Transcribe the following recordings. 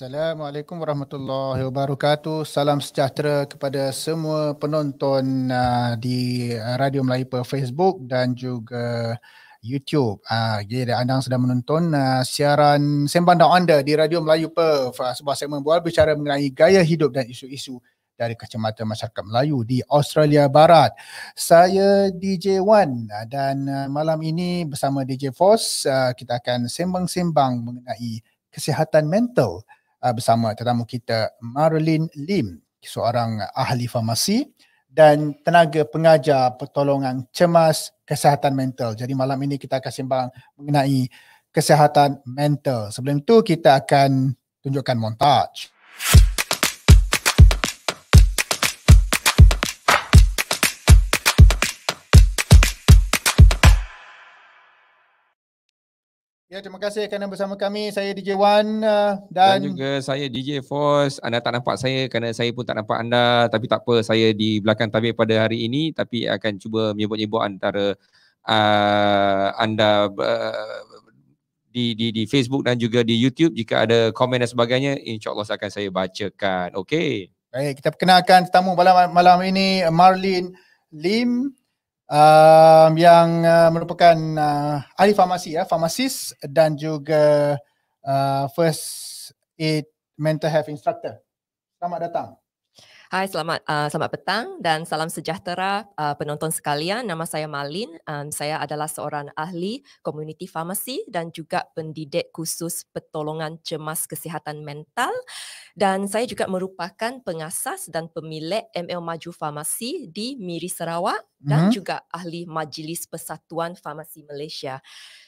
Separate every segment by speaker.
Speaker 1: Assalamualaikum warahmatullahi wabarakatuh. Salam sejahtera kepada semua penonton uh, di uh, Radio Melayu Per Facebook dan juga YouTube. Uh, jadi anda yang sedang menonton uh, siaran Sembang Down Under di Radio Melayu Perf. Uh, sebuah segmen buah bicara mengenai gaya hidup dan isu-isu dari kacamata masyarakat Melayu di Australia Barat. Saya DJ Wan uh, dan uh, malam ini bersama DJ Force kita akan sembang-sembang mengenai kesihatan mental uh, bersama tetamu kita Marilyn Lim, seorang ahli farmasi dan tenaga pengajar pertolongan cemas kesihatan mental. Jadi malam ini kita akan sembang mengenai kesihatan mental. Sebelum itu kita akan tunjukkan montaj. Ya, terima kasih kerana bersama kami. Saya DJ Wan uh, dan... dan
Speaker 2: juga saya DJ Force. Anda tak nampak saya kerana saya pun tak nampak anda. Tapi tak apa, saya di belakang tabir pada hari ini. Tapi akan cuba menyebut-nyebut antara uh, anda uh, di, di, di Facebook dan juga di YouTube. Jika ada komen dan sebagainya, insyaAllah akan saya bacakan. Okey.
Speaker 1: Baik, kita perkenalkan tetamu malam, malam ini, Marlin Lim um, yang uh, merupakan uh, ahli farmasi ya, farmasis dan juga uh, first aid mental health instructor. Selamat datang.
Speaker 3: Hai, selamat uh, selamat petang dan salam sejahtera uh, penonton sekalian. Nama saya Malin. Um, saya adalah seorang ahli community pharmacy dan juga pendidik khusus pertolongan cemas kesihatan mental. Dan saya juga merupakan pengasas dan pemilik ML Maju Farmasi di Miri Sarawak dan mm-hmm. juga ahli Majlis Persatuan Farmasi Malaysia.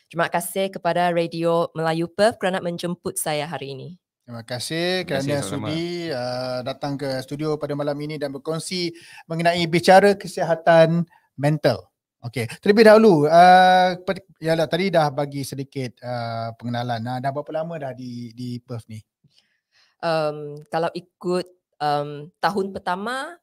Speaker 3: Terima kasih kepada Radio Melayu Perth kerana menjemput saya hari ini. Terima
Speaker 1: kasih kerana Terima kasih, sudi uh, datang ke studio pada malam ini dan berkongsi mengenai bicara kesihatan mental. Okey, terlebih dahulu uh, ya lah, tadi dah bagi sedikit uh, pengenalan. Nah, dah berapa lama dah di di Perth ni?
Speaker 3: Um, kalau ikut um, tahun pertama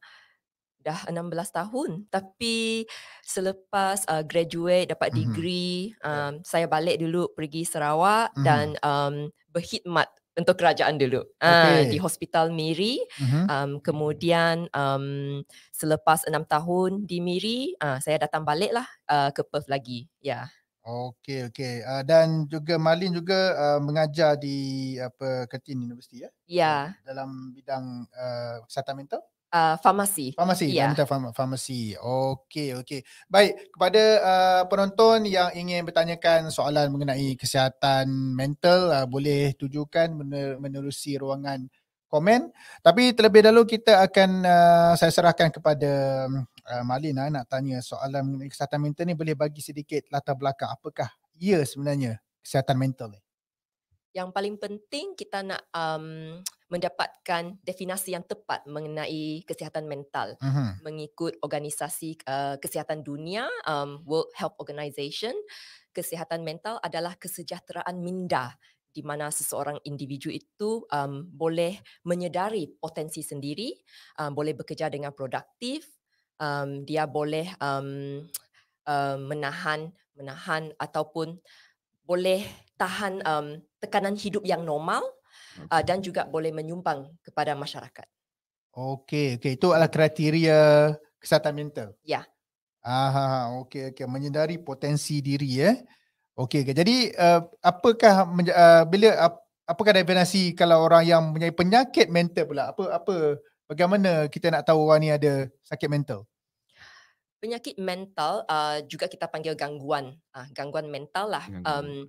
Speaker 3: dah 16 tahun tapi selepas uh, graduate dapat mhm. degree mm-hmm. um, saya balik dulu pergi Sarawak mm-hmm. dan um, berkhidmat untuk kerajaan dulu ah, okay. uh, di Hospital Miri. Uh-huh. Um, kemudian um, selepas enam tahun di Miri, uh, saya datang baliklah uh, ke Perth lagi. Ya. Yeah.
Speaker 1: Okey okey uh, dan juga Malin juga uh, mengajar di apa Curtin University ya? Ya. Yeah. Dalam bidang uh, kesihatan mental? Uh, farmasi. Farmasi, yeah. Wanita farmasi. Okey, okey. Baik, kepada uh, penonton yang ingin bertanyakan soalan mengenai kesihatan mental, uh, boleh tujukan menerusi ruangan komen. Tapi terlebih dahulu kita akan uh, saya serahkan kepada uh, Malina uh, nak tanya soalan mengenai kesihatan mental ni boleh bagi sedikit latar belakang apakah ia sebenarnya kesihatan mental ni?
Speaker 3: yang paling penting kita nak um, mendapatkan definisi yang tepat mengenai kesihatan mental uh-huh. mengikut organisasi uh, kesihatan dunia um, World Health Organization kesihatan mental adalah kesejahteraan minda di mana seseorang individu itu um, boleh menyedari potensi sendiri um, boleh bekerja dengan produktif um, dia boleh um, um, menahan menahan ataupun boleh tahan um, tekanan hidup yang normal okay. uh, dan juga boleh menyumbang kepada masyarakat.
Speaker 1: Okey, okey. Itu adalah kriteria kesihatan mental. Ya. Ah, okey, okey. Menyedari potensi diri eh. Okey, okay. jadi uh, apakah menja- uh, bila uh, apakah definisi kalau orang yang mempunyai penyakit mental pula? Apa apa bagaimana kita nak tahu orang ni ada sakit mental?
Speaker 3: Penyakit mental uh, juga kita panggil gangguan, uh, gangguan mental lah. Um,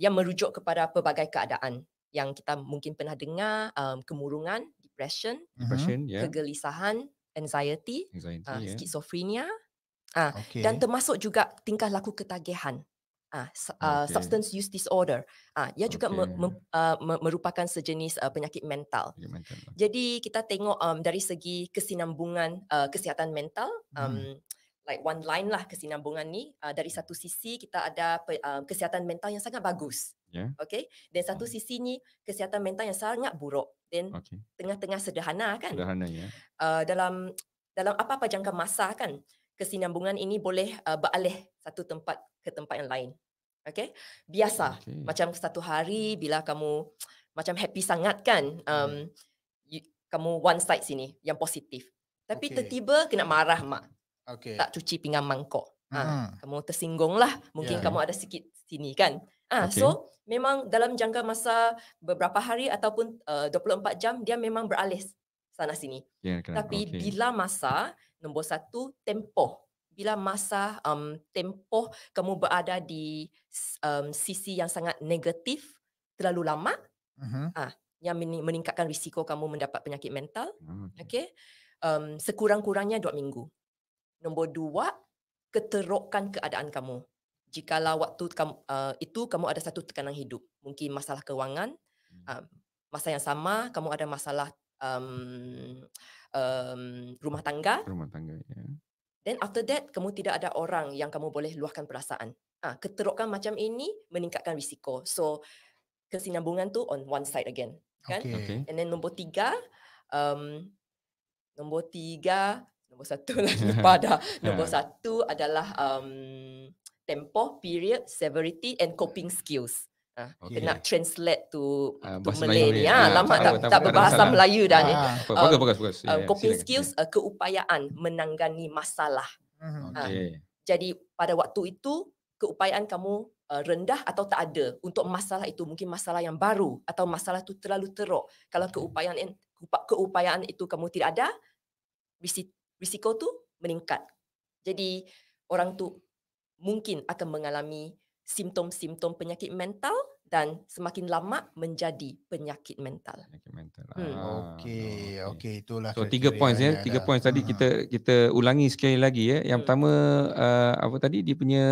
Speaker 3: yang merujuk kepada pelbagai keadaan yang kita mungkin pernah dengar um, kemurungan depression mm-hmm. depression uh kegelisahan anxiety, anxiety uh, skizofrenia uh, okay. dan termasuk juga tingkah laku ketagihan uh, uh, okay. substance use disorder uh, ia juga okay. me- me- uh, merupakan sejenis uh, penyakit mental, penyakit mental jadi kita tengok um, dari segi kesinambungan uh, kesihatan mental mm-hmm. um, hmm like one line lah kesinambungan ni uh, dari satu sisi kita ada pe, uh, kesihatan mental yang sangat bagus yeah. okay dan satu oh. sisi ni kesihatan mental yang sangat buruk dan okay. tengah-tengah sederhana kan sederhana ya uh, dalam dalam apa-apa jangka masa kan kesinambungan ini boleh uh, beralih satu tempat ke tempat yang lain okay biasa okay. macam satu hari bila kamu macam happy sangat kan ya. um, yeah. you, kamu one side sini yang positif tapi okay. tiba-tiba kena marah mak okay. tak cuci pinggan mangkok. Uh-huh. kamu tersinggung lah. Mungkin yeah. kamu ada sikit sini kan. Ha, okay. So, memang dalam jangka masa beberapa hari ataupun eh, uh, 24 jam, dia memang beralih sana sini. Yeah, kena, Tapi okay. bila masa, nombor satu, tempoh. Bila masa um, tempoh kamu berada di um, sisi yang sangat negatif terlalu lama, uh-huh. ha, yang meningkatkan risiko kamu mendapat penyakit mental. Hmm, okay. okay? Um, sekurang-kurangnya dua minggu. Nombor dua, keterokan keadaan kamu. Jikalau waktu kamu, uh, itu kamu ada satu tekanan hidup, mungkin masalah kewangan, um, masa yang sama kamu ada masalah um, um, rumah tangga. Rumah tangga, ya. Then after that, kamu tidak ada orang yang kamu boleh luahkan perasaan. Uh, ah, keterokan macam ini meningkatkan risiko. So, kesinambungan tu on one side again. Kan? Okay. And then nombor tiga, um, nombor tiga, nombor satu lah lupa dah nombor yeah. satu adalah um, tempoh period severity and coping skills ah, Okay. Kena translate to, uh, to Malay ni. Ya, ya, lama tak, tak, berbahasa masalah. Melayu dah ah, ni. Um, bagus, bagus. bagus. Ya, uh, yeah, um, coping silakan. skills, uh, keupayaan menangani masalah. Mm-hmm. Okay. Uh, jadi pada waktu itu, keupayaan kamu uh, rendah atau tak ada untuk masalah itu. Mungkin masalah yang baru atau masalah itu terlalu teruk. Kalau keupayaan keupayaan itu kamu tidak ada, di risiko tu meningkat. Jadi orang tu mungkin akan mengalami simptom-simptom penyakit mental dan semakin lama menjadi penyakit mental. Penyakit mental. Hmm. Ah,
Speaker 1: okey, okey okay, itulah. So tiga points
Speaker 2: ya, tiga points tadi ah. kita kita ulangi sekali lagi ya. Yang hmm. pertama uh, apa tadi dia punya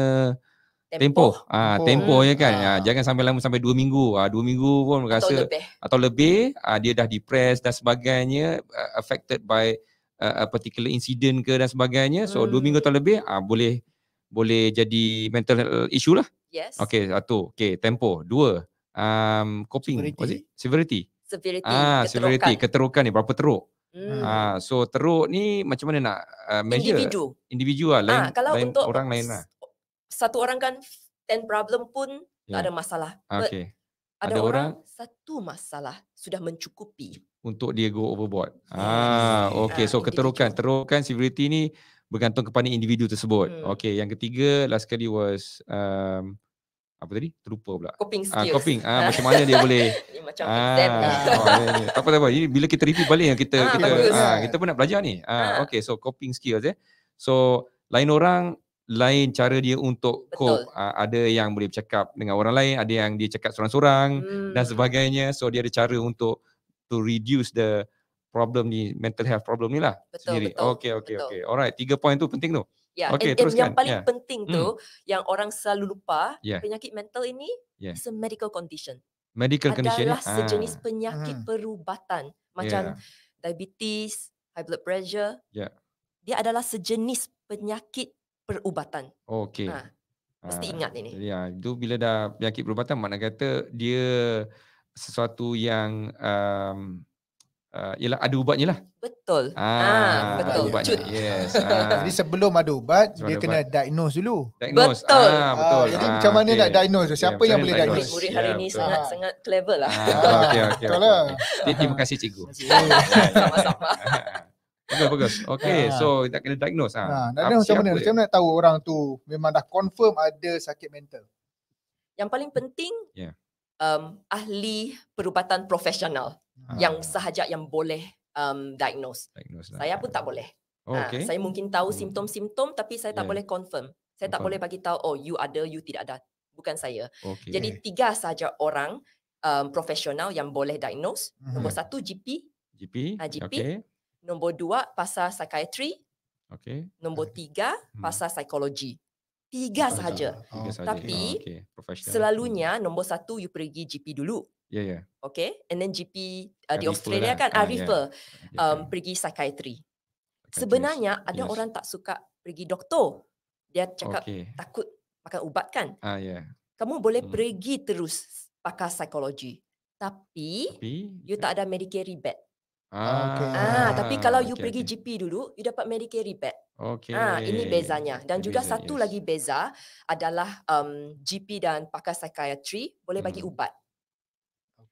Speaker 2: tempo, Ah tempoh ya kan. Ah. Ah, jangan sampai lama sampai dua minggu. Ah dua minggu pun rasa atau lebih, atau lebih ah, dia dah depressed dan sebagainya ah, affected by uh, a particular incident ke dan sebagainya so 2 hmm. minggu atau hmm. lebih uh, boleh boleh jadi mental issue lah yes okey satu okey tempo dua um coping severity it? severity
Speaker 3: severity ah keterukan. severity
Speaker 2: keterukan ni berapa teruk
Speaker 3: Hmm. Ah,
Speaker 2: so teruk ni macam mana nak uh, measure? Individu. Individu lah. Lain, ah, kalau lain untuk orang lain lah.
Speaker 3: Satu orang kan 10 problem pun yeah. tak ya. ada masalah. Okay. ada, ada orang, orang, satu masalah sudah mencukupi
Speaker 2: untuk dia go overboard. Ah, okay. Ah, so keterukan, terukan severity ni bergantung kepada individu tersebut. Hmm. Okay, yang ketiga last kali was um, apa tadi? Terlupa pula. Coping ah, skills. Ah, coping. Ah, macam mana dia boleh. Ini macam ah, exam. Tak apa-apa. Ini bila kita review balik yang kita, ah, kita, ah, kita pun nak belajar ni. Ah, ah. Okay, so coping skills eh. So, lain orang, lain cara dia untuk Betul. cope. Ah, ada yang boleh bercakap dengan orang lain, ada yang dia cakap seorang-seorang hmm. dan sebagainya. So, dia ada cara untuk to reduce the problem ni mental health problem ni lah betul, sendiri. Betul, okay, okay, betul. okay. Alright, tiga point tu penting tu. Ya, yeah. okay, teruskan. yang paling yeah.
Speaker 3: penting tu mm. yang orang selalu lupa yeah. penyakit mental ini yeah. is a medical condition.
Speaker 2: Medical adalah condition adalah sejenis ah. penyakit ah.
Speaker 3: perubatan macam yeah. diabetes, high blood pressure. Yeah. Dia adalah sejenis penyakit perubatan. Okay. Ha. Mesti ah. ingat ini. Ya,
Speaker 2: yeah. itu bila dah penyakit perubatan mana kata dia sesuatu yang um, uh, ialah ada ubatnya lah.
Speaker 3: Betul. Ah, ah
Speaker 1: betul. Ubatnya. Yes. Ah. Jadi sebelum ada ubat, sebelum dia ubat. kena diagnose dulu. Diagnose. Betul. Ah, betul. Ah, jadi ah, macam mana okay. nak diagnose? Siapa yeah, yang boleh diagnose? Murid hari yeah, ini
Speaker 3: sangat ah. sangat clever lah. Ah, okay,
Speaker 2: okay, betul lah. Okay. Terima kasih cikgu.
Speaker 1: Sama-sama.
Speaker 2: bagus, bagus. Okay, ah. so kita kena diagnose. Ha. Ah. Ah, macam mana? Macam
Speaker 1: mana nak tahu orang tu memang dah confirm
Speaker 3: ada sakit mental? Yang paling penting, yeah um, ahli perubatan profesional ha. yang sahaja yang boleh um, diagnose. diagnose saya pun tak boleh. Oh, ah, okay. ha, saya mungkin tahu hmm. simptom-simptom tapi saya tak yeah. boleh confirm. Saya confirm. tak boleh bagi tahu oh you ada you tidak ada bukan saya. Okay. Jadi tiga sahaja orang um, profesional yang boleh diagnose. Mm-hmm. Nombor hmm. satu GP. GP. Ha, ah, GP. Okay. Nombor dua pasal psychiatry. Okay. Nombor tiga hmm. pasal psikologi tiga sahaja. Oh, tiga sahaja. Tapi oh, okay. Okay. selalunya nombor satu you pergi GP dulu. Ya yeah, ya. Yeah. Okay, and then GP uh, di lah. Australia lah. kan, ah, ah ya. refer yeah. um, pergi psychiatry. Sebenarnya ada yes. orang tak suka pergi doktor. Dia cakap okay. takut makan ubat kan. Ah ya. Yeah. Kamu boleh hmm. pergi terus pakai psikologi. Tapi, Tapi you yeah. tak ada Medicare rebate. Ah, okay. ah, tapi kalau you pergi okay. GP dulu, you dapat Medicare rebate. Okay. Ah, ini bezanya. Dan juga beza, satu yes. lagi beza adalah um, GP dan pakar psikiatri boleh bagi hmm. ubat.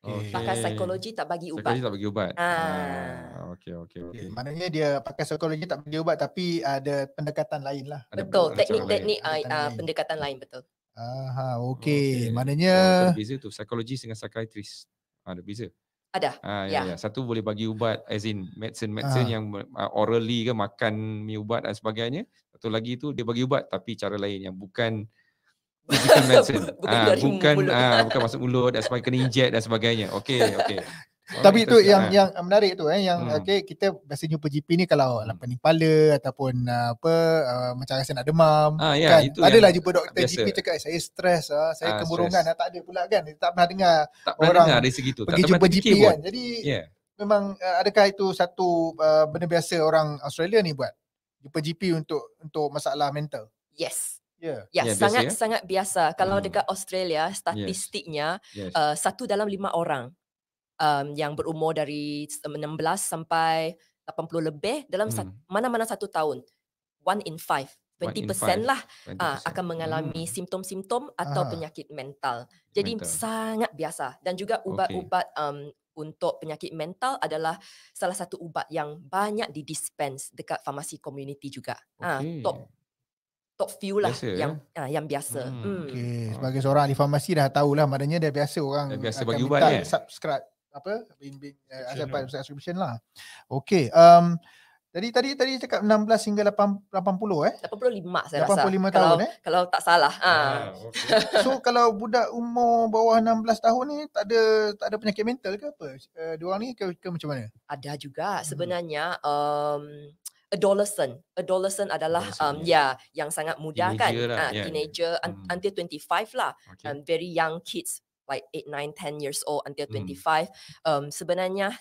Speaker 1: Okay. Pakar psikologi
Speaker 3: tak bagi ubat. Psikologi tak
Speaker 2: bagi ubat.
Speaker 1: Ah. Okey, okay. Ah, okey. Okay. Maknanya dia pakar psikologi tak bagi ubat tapi ada pendekatan lain lah. Betul, teknik-teknik
Speaker 3: teknik, uh, pendekatan lain, betul.
Speaker 1: Aha, okey. Okay. Maknanya...
Speaker 3: Ada
Speaker 2: beza tu, psikologi dengan psikiatris. Ah, ada beza.
Speaker 1: Ada.
Speaker 3: Ha, ya, ya. ya.
Speaker 2: Satu boleh bagi ubat as in medicine-medicine ha. Ah. yang ah, orally ke makan ubat dan sebagainya. Satu lagi tu dia bagi ubat tapi cara lain yang bukan medicine. bukan ha, bukan, Ha, bukan masuk mulut dan sebagainya. Kena inject dan sebagainya.
Speaker 1: Okay, okay. Tapi itu yang kan. yang menarik tu eh yang hmm. okey kita biasa jumpa GP ni kalau hmm. pening kepala ataupun uh, apa uh, macam rasa nak demam ah, ya, kan adalah jumpa doktor biasa. GP cakap saya stres ah saya ah, kemurungan stress. Ah, tak ada pula kan tak pernah dengar tak pernah orang dengar dari segitu
Speaker 2: pergi tak jumpa GP kan jadi yeah.
Speaker 1: memang uh, adakah itu satu uh, benda biasa orang Australia ni buat jumpa GP untuk untuk masalah mental
Speaker 3: yes Yeah. Yeah, yeah, sangat biasa, ya sangat sangat biasa kalau hmm. dekat Australia statistiknya yes. Yes. Uh, satu dalam lima orang um, yang berumur dari 16 sampai 80 lebih dalam hmm. sat, mana-mana satu tahun. One in five. 20% in five. lah 20%. Uh, ah, akan mengalami hmm. simptom-simptom atau ah. penyakit mental. Jadi mental. sangat biasa. Dan juga ubat-ubat okay. um, untuk penyakit mental adalah salah satu ubat yang banyak didispense dekat farmasi community juga. Ah, okay. Uh, top top few lah biasa, yang eh? uh, yang biasa. Hmm.
Speaker 1: hmm. Okay. Sebagai seorang ahli farmasi dah tahulah maknanya dah biasa orang dia biasa akan bagi ubat kan. Subscribe apa bimbing eh, ada asapan lah. subscription lah. Okey. Um tadi tadi tadi cakap 16 hingga 8, 80 eh?
Speaker 3: 85 saya 85 rasa. 85 tahun kalau, eh? Kalau tak salah. Ha. Ah, okay.
Speaker 1: so kalau budak umur bawah 16 tahun ni tak ada tak ada penyakit
Speaker 3: mental ke apa? Uh, eh, diorang ni ke, ke macam mana? Ada juga hmm. sebenarnya um adolescent adolescent adalah adolescent, um, yeah. yeah yang sangat muda kan? teenager kan lah, ha, ah, ya, yeah. teenager un- hmm. until 25 lah okay. um, very young kids like 8, 9, 10 years old until 25, mm. um, sebenarnya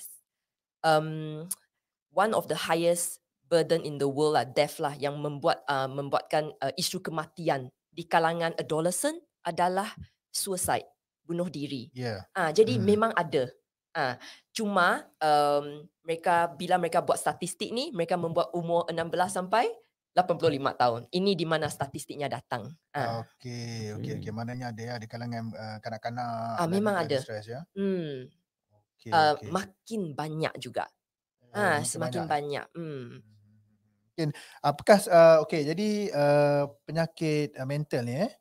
Speaker 3: um, one of the highest burden in the world lah, death lah, yang membuat uh, membuatkan uh, isu kematian di kalangan adolescent adalah suicide, bunuh diri. Yeah. Uh, jadi mm. memang ada. Uh, cuma um, mereka bila mereka buat statistik ni, mereka membuat umur 16 sampai 85 tahun. Ini di mana statistiknya datang. Ha.
Speaker 1: Okey, okey, okay. Hmm. maknanya ada ya di kalangan uh, kanak-kanak. Ah memang ada. Stress, ya?
Speaker 3: Hmm. Okay, uh, ah, okay. makin banyak juga.
Speaker 1: Eh, ah ha, semakin
Speaker 3: banyak. banyak. Hmm.
Speaker 1: Okay. apakah uh, okey, jadi uh, penyakit uh, mental ni eh.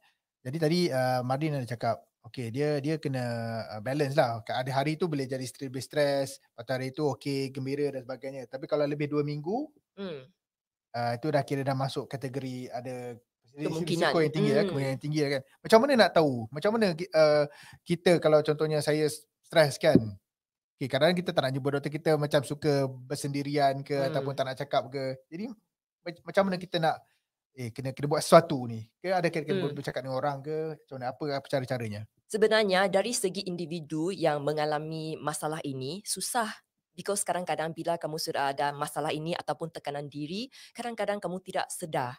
Speaker 1: Jadi tadi uh, Mardin ada cakap Okay, dia dia kena balance lah. Ada hari tu boleh jadi lebih stres, atau hari tu okay, gembira dan sebagainya. Tapi kalau lebih dua minggu, hmm uh, itu dah kira dah masuk kategori ada ya, hmm. kemungkinan yang tinggi hmm. lah, kemungkinan yang tinggi lah kan. Macam mana nak tahu? Macam mana uh, kita kalau contohnya saya stres kan? Okay, kadang-kadang kita tak nak jumpa doktor kita macam suka bersendirian ke hmm. ataupun tak nak cakap ke. Jadi macam mana kita nak eh kena kena buat sesuatu ni? Ke ada kena, kena hmm. bercakap dengan orang ke? Macam mana apa, apa cara-caranya?
Speaker 3: Sebenarnya dari segi individu yang mengalami masalah ini susah because kadang-kadang bila kamu sudah ada masalah ini ataupun tekanan diri, kadang-kadang kamu tidak sedar.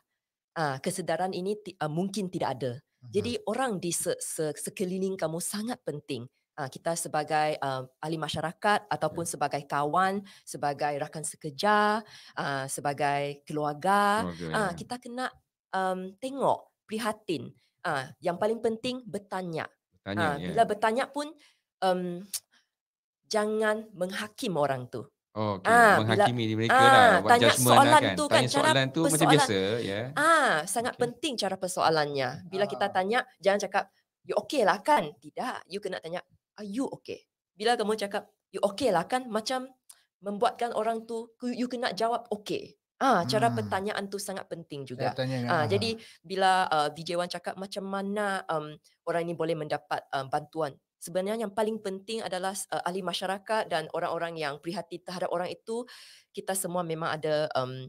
Speaker 3: Uh, kesedaran ini uh, mungkin tidak ada. Uh-huh. Jadi mhm. orang di se- se- sekeliling kamu sangat penting. Uh, kita sebagai uh, ahli masyarakat ataupun yeah. sebagai kawan, sebagai rakan sekerja, uh, sebagai keluarga, okay. uh, ya. kita kena um, tengok, prihatin. Uh, yang paling penting bertanya. bertanya uh, yeah. Bila bertanya pun, um, jangan menghakim orang tu.
Speaker 2: Oh, okay. ha, menghakimi bila, mereka ha, lah. Tanya lah soalan lah kan. tu kan. Tanya cara tu persoalan, macam biasa. Yeah.
Speaker 3: Ah, Sangat okay. penting cara persoalannya. Bila ha. kita ah. tanya, jangan cakap, you okay lah kan? Tidak. You kena tanya, are you okay? Bila kamu cakap, you okay lah kan? Macam membuatkan orang tu, you kena jawab okay. Ah, cara hmm. pertanyaan tu sangat penting juga. Ah, ha, jadi bila uh, DJ Wan cakap macam mana um, orang ini boleh mendapat um, bantuan, sebenarnya yang paling penting adalah uh, ahli masyarakat dan orang-orang yang prihatin terhadap orang itu kita semua memang ada um,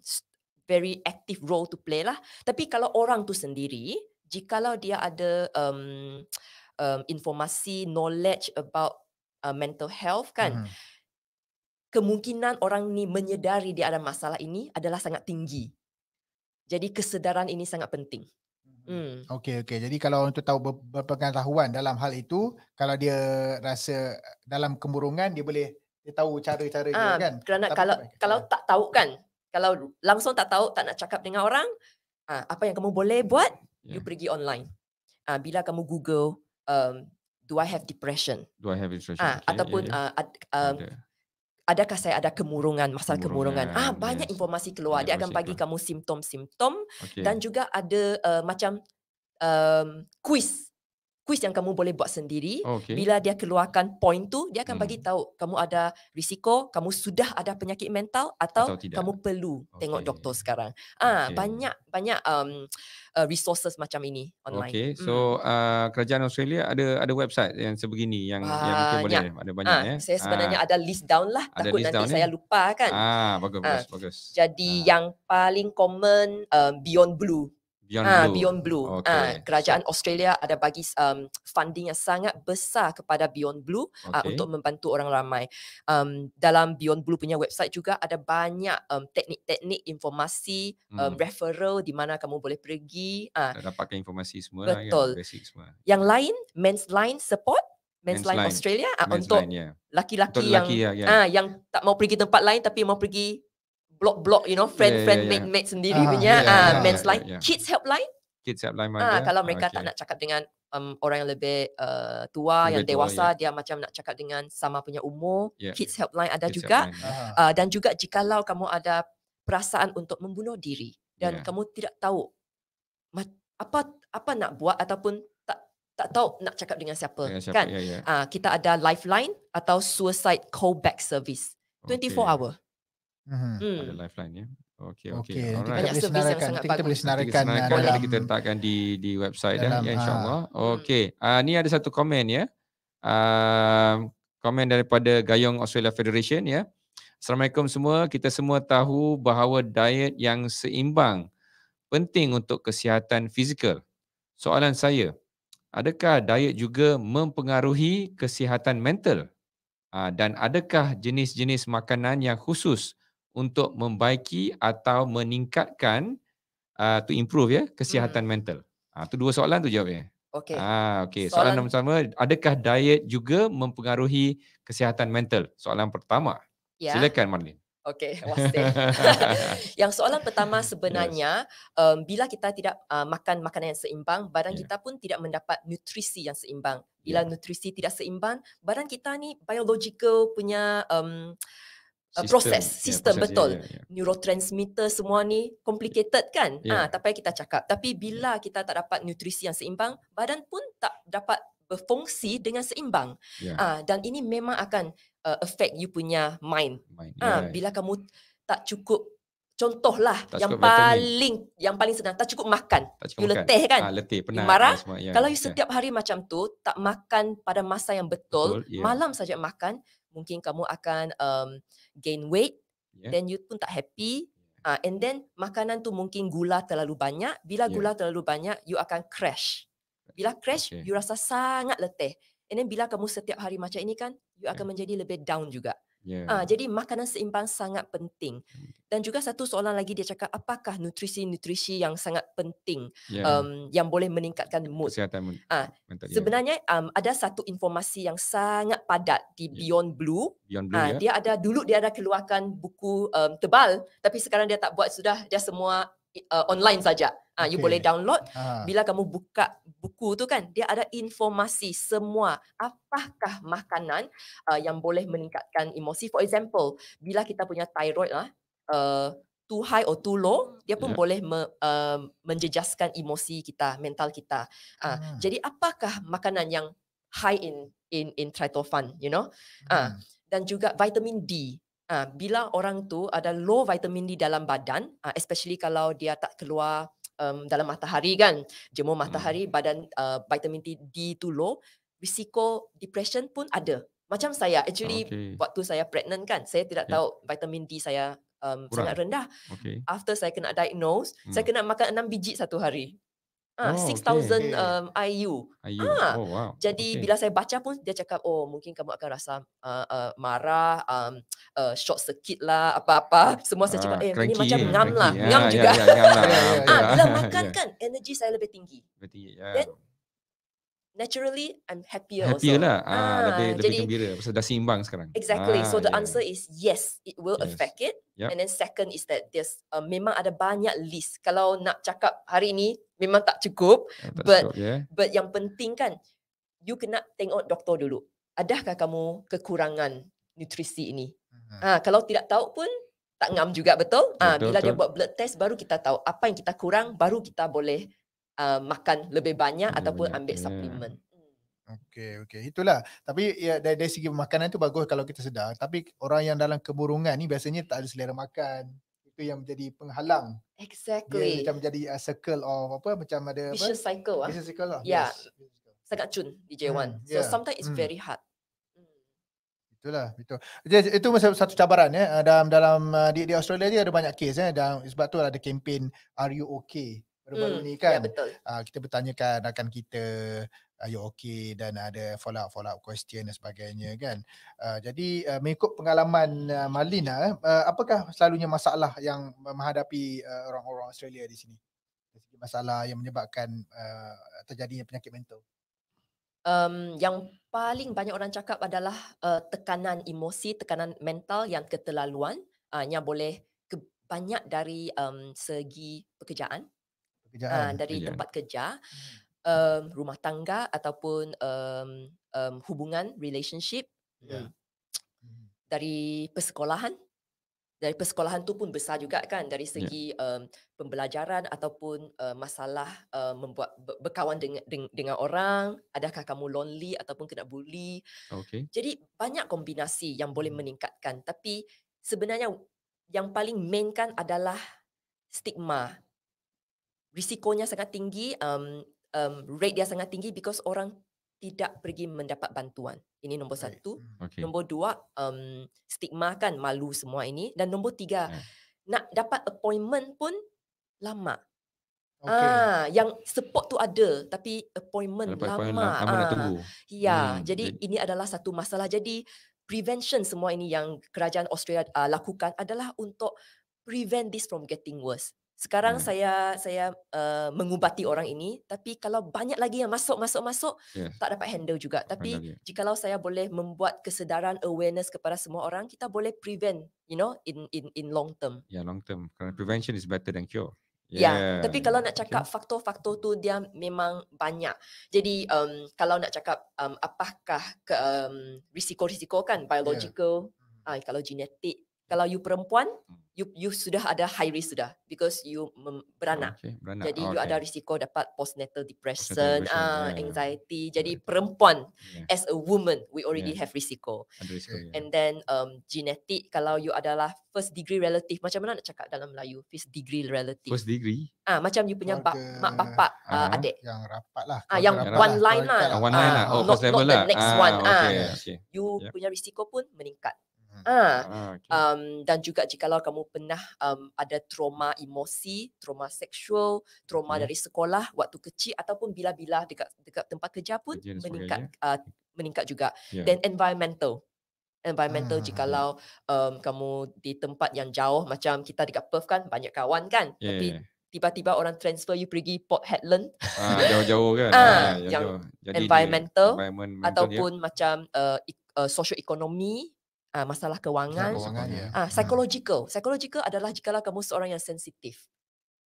Speaker 3: very active role to play lah tapi kalau orang tu sendiri jikalau dia ada um, um, informasi knowledge about uh, mental health kan mm-hmm. kemungkinan orang ni menyedari dia ada masalah ini adalah sangat tinggi jadi kesedaran ini sangat penting
Speaker 1: Hmm. Okey okey. Jadi kalau orang tu tahu berpengetahuan dalam hal itu, kalau dia rasa dalam kemurungan dia boleh dia tahu cara-cara ha, dia ah, kan. Kerana tak kalau baik.
Speaker 3: kalau tak tahu kan, kalau langsung tak tahu tak nak cakap dengan orang, ha, apa yang kamu boleh buat? Yeah. You ya. pergi online. Ah, bila kamu Google um, do I have depression?
Speaker 2: Do I have depression? Ha, okay. ataupun yeah, yeah.
Speaker 3: Uh, uh, adakah saya ada kemurungan masalah kemurungan, kemurungan. ah banyak yes. informasi keluar banyak dia akan bagi keluar. kamu simptom-simptom okay. dan juga ada uh, macam um quiz quiz yang kamu boleh buat sendiri okay. bila dia keluarkan point tu dia akan hmm. bagi tahu kamu ada risiko kamu sudah ada penyakit mental atau, atau kamu perlu okay. tengok doktor sekarang ah banyak banyak um, uh, resources macam ini online okay. so
Speaker 2: hmm. uh, kerajaan Australia ada ada website yang sebegini yang uh, yang banyak. boleh ada banyak ha, ya saya sebenarnya ha. ada
Speaker 3: list down lah ada takut nanti saya ni? Ya? lupa kan ah bagus ha. Ah, bagus bagus jadi ha. yang paling common um, beyond blue Beyond ah, Blue. Beyond Blue. Ah, okay. Ha, kerajaan Australia ada bagi um, funding yang sangat besar kepada Beyond Blue ah, okay. uh, untuk membantu orang ramai. Um, dalam Beyond Blue punya website juga ada banyak um, teknik-teknik informasi, um, hmm. um, referral di mana kamu boleh pergi. Uh.
Speaker 2: Dapatkan informasi semua. Lah, Betul. Lah,
Speaker 3: basic semua. Yang lain, Men's Line Support. Men's Line Australia Men's untuk line, yeah. laki-laki untuk yang lelaki, ya, yeah, ya. yeah. Uh, yang tak mau pergi tempat lain tapi mau pergi blok-blok you know friend yeah, friend yeah, yeah. mate mate sendiri ah, punya yeah, uh, yeah, men's yeah, line yeah. kids helpline
Speaker 2: kids helpline ah uh, kalau ah, mereka
Speaker 3: okay. tak nak cakap dengan um, orang yang lebih uh, tua lebih yang dewasa tua, yeah. dia macam nak cakap dengan sama punya umur yeah, kids yeah. helpline ada kids juga helpline. Uh, ah, dan juga jikalau kamu ada perasaan untuk membunuh diri dan yeah. kamu tidak tahu apa apa nak buat ataupun tak tak tahu nak cakap dengan siapa, dengan siapa kan yeah, yeah. Uh, kita ada lifeline atau suicide callback service 24 okay. hour
Speaker 2: Mm-hmm. Hmm. Ada lifeline ya. Okey okey. Okay.
Speaker 3: Okay. Alright. Nanti kita, kita boleh senarakan. Nanti kita senarakan.
Speaker 2: Dalam, kita letakkan di di website ya, dalam, ya ah. insyaAllah. Ha. Okey. Uh, ni ada satu komen ya. Uh, komen daripada Gayong Australia Federation ya. Assalamualaikum semua. Kita semua tahu bahawa diet yang seimbang penting untuk kesihatan fizikal. Soalan saya, adakah diet juga mempengaruhi kesihatan mental? Ah, dan adakah jenis-jenis makanan yang khusus untuk membaiki atau meningkatkan uh, to improve ya kesihatan hmm. mental. Ah tu dua soalan tu jawabnya. Okay. Ah okay. Soalan yang sama, adakah diet juga mempengaruhi kesihatan mental? Soalan pertama. Yeah. Silakan Marlin.
Speaker 3: Okay. Yang soalan pertama sebenarnya, yes. um, bila kita tidak uh, makan makanan yang seimbang, badan yeah. kita pun tidak mendapat nutrisi yang seimbang. Bila yeah. nutrisi tidak seimbang, badan kita ni biological punya um,
Speaker 1: sistem. proses ya, sistem yeah, betul yeah, yeah.
Speaker 3: neurotransmitter semua ni complicated kan yeah. Ya. ha, tak payah kita cakap tapi bila kita tak dapat nutrisi yang seimbang badan pun tak dapat berfungsi dengan seimbang yeah. Ya. ha, dan ini memang akan uh, affect you punya mind, mind. Ha, yeah, bila kamu tak cukup Contohlah tak yang paling vitamin. yang paling senang tak cukup makan. Tak cukup you makan. letih kan? Ah, letih, penat, you marah. yeah, Kalau you setiap yeah. hari macam tu tak makan pada masa yang betul, betul yeah. malam saja makan, mungkin kamu akan um, gain weight yeah. then you pun tak happy uh, and then makanan tu mungkin gula terlalu banyak bila ya. gula terlalu banyak you akan crash bila crash okay. you rasa sangat letih and then bila kamu setiap hari macam ini kan you yeah. akan ya. menjadi lebih down juga
Speaker 2: Yeah. Ya. Ha, jadi
Speaker 3: makanan seimbang sangat penting. Hmm. Dan juga satu soalan lagi dia cakap apakah nutrisi-nutrisi yang sangat penting yeah. um, yang boleh meningkatkan mood. Kesihatan mood. Ah, ya. sebenarnya um, ada satu informasi yang sangat padat di yeah. Beyond Blue.
Speaker 2: Beyond Blue ha, yeah. Ya? Dia
Speaker 3: ada dulu dia ada keluarkan buku um, tebal tapi sekarang dia tak buat sudah dia semua uh, online saja. Ah uh, you boleh download uh. bila kamu buka buku tu kan dia ada informasi semua apakah makanan uh, yang boleh meningkatkan emosi for example bila kita punya thyroid lah uh, too high or too low dia pun yeah. boleh me, uh, menjejaskan emosi kita mental kita. uh, uh. jadi apakah makanan yang high in in in tryptophan you know? Ah uh. dan juga vitamin D Uh, bila orang tu ada low vitamin D dalam badan, uh, especially kalau dia tak keluar um, dalam matahari kan, jemur matahari, hmm. badan uh, vitamin D, D tu low, risiko depression pun ada. Macam saya, actually okay. waktu saya pregnant kan, saya tidak ya. tahu vitamin D saya um, sangat rendah. Okay. After saya kena diagnose, hmm. saya kena makan enam biji satu hari.
Speaker 2: Ah, oh, 6,000 okay. um,
Speaker 3: IU. IU. Ah. Oh, wow. Jadi okay. bila saya baca pun dia cakap, oh mungkin kamu akan rasa uh, uh, marah, um, uh, short circuit lah, apa-apa. Semua saya cakap, uh, eh cranky, ini macam ngam lah. Ngam juga. Bila makan kan, energy saya lebih tinggi. Lebih tinggi, ya. Yeah naturally I'm happier. Happier lah, ah, ah lebih jadi, lebih gembira.
Speaker 2: Pasal dah seimbang sekarang.
Speaker 3: Exactly. Ah, so the yeah. Ya, answer ya. is yes, it will yes. affect it. Yep. And then second is that there's uh, memang ada banyak list. Kalau nak cakap hari ini memang tak cukup, yeah, but cukup, yeah. but yang penting kan, you kena tengok doktor dulu. Adakah kamu kekurangan nutrisi ini? Ah, kalau tidak tahu pun tak ngam juga betul. Ah, bila betul. dia buat blood test baru kita tahu apa yang kita kurang baru kita boleh uh, makan lebih banyak lebih ataupun banyak. ambil suplemen. Hmm.
Speaker 1: okay, okey itulah tapi ya dari, dari segi makanan itu bagus kalau kita sedar tapi orang yang dalam kemurungan ni biasanya tak ada selera makan itu yang menjadi penghalang
Speaker 3: exactly dia macam
Speaker 1: menjadi a circle of apa macam ada apa vicious
Speaker 3: cycle lah vicious cycle lah yeah. yes sangat cun DJ hmm. Wan so ya. sometimes it's hmm. very hard hmm.
Speaker 1: Itulah, itu. Jadi, itu masa satu cabaran ya. Dalam dalam uh, di, di Australia ni ada banyak kes ya. Dan sebab tu ada kempen Are You Okay? baru-baru hmm. ni ya, kan ya, uh, kita bertanyakan akan kita are ah, you okay dan ada follow up follow up question dan sebagainya kan uh, jadi uh, mengikut pengalaman uh, Malina uh, apakah selalunya masalah yang menghadapi uh, orang-orang Australia di sini
Speaker 3: masalah yang menyebabkan uh, terjadinya penyakit mental um yang paling banyak orang cakap adalah uh, tekanan emosi tekanan mental yang keterlaluan uh, yang boleh ke banyak dari um, segi pekerjaan kerjaan. Uh, lah, dari kerjaan. tempat kerja, hmm. um, rumah tangga ataupun um, um, hubungan relationship. Yeah. Hmm. Hmm. Dari persekolahan. Dari persekolahan tu pun besar juga kan dari ya. segi yeah. um, pembelajaran ataupun uh, masalah uh, membuat berkawan dengan dengan orang adakah kamu lonely ataupun kena bully. Okay. Jadi banyak kombinasi yang boleh meningkatkan tapi sebenarnya yang paling main kan adalah stigma risikonya sangat tinggi, um, um, rate dia sangat tinggi because orang tidak pergi mendapat bantuan. Ini nombor right. satu. Hmm. Okay. Nombor dua, um, stigma kan malu semua ini. Dan nombor tiga, yeah. nak dapat appointment pun lama. Okay. Ah, yang support tu ada tapi appointment Dapat lama. Appointment ah. nak tunggu. Ya, hmm. jadi It... ini adalah satu masalah. Jadi prevention semua ini yang kerajaan Australia uh, lakukan adalah untuk prevent this from getting worse sekarang hmm. saya saya uh, mengubati orang ini tapi kalau banyak lagi yang masuk masuk masuk yes. Ya. tak dapat handle juga tapi jika ya. jikalau saya boleh membuat kesedaran awareness kepada semua orang kita boleh prevent you know in in in long term
Speaker 2: ya yeah, long term kerana prevention is better than cure Ya, yeah. yeah. tapi kalau nak cakap
Speaker 3: faktor-faktor tu dia memang banyak. Jadi um, kalau nak cakap um, apakah ke, um, risiko-risiko kan ya. biological, yeah. Hmm. uh, kalau genetik, kalau you perempuan hmm. you you sudah ada high risk sudah because you mem- beranak. Okay, beranak jadi oh, you okay. ada risiko dapat postnatal depression, uh, yeah, anxiety yeah. jadi perempuan yeah. as a woman we already yeah. have risiko and then um genetic kalau you adalah first degree relative macam mana nak cakap dalam Melayu first degree relative first degree ah uh, macam you punya ba- mak bapak uh uh, adik yang rapat lah ah uh, yang rapat. one line lah one line lah oh not, not the lah. next ah, one okay, uh, okay. you yep. punya risiko pun meningkat Ha. Ah, okay. um, dan juga jikalau kamu pernah um, ada trauma emosi, trauma seksual, trauma okay. Mm-hmm. dari sekolah waktu kecil ataupun bila-bila dekat dekat tempat kerja pun kerja meningkat uh, meningkat juga. Ya. Dan yeah. environmental. Environmental ah. Ya. jikalau um, kamu di tempat yang jauh macam kita dekat Perth kan banyak kawan kan. Yeah. Tapi tiba-tiba orang transfer you pergi Port Hedland. Ah, jauh-jauh kan. ah, yang jauh. Jadi environmental, environment, environmental ataupun dia. macam uh, eh, uh, e-, eh, socio ekonomi uh, masalah kewangan, kewangan uh, psychological yeah. psychological adalah jikalau kamu seorang yang sensitif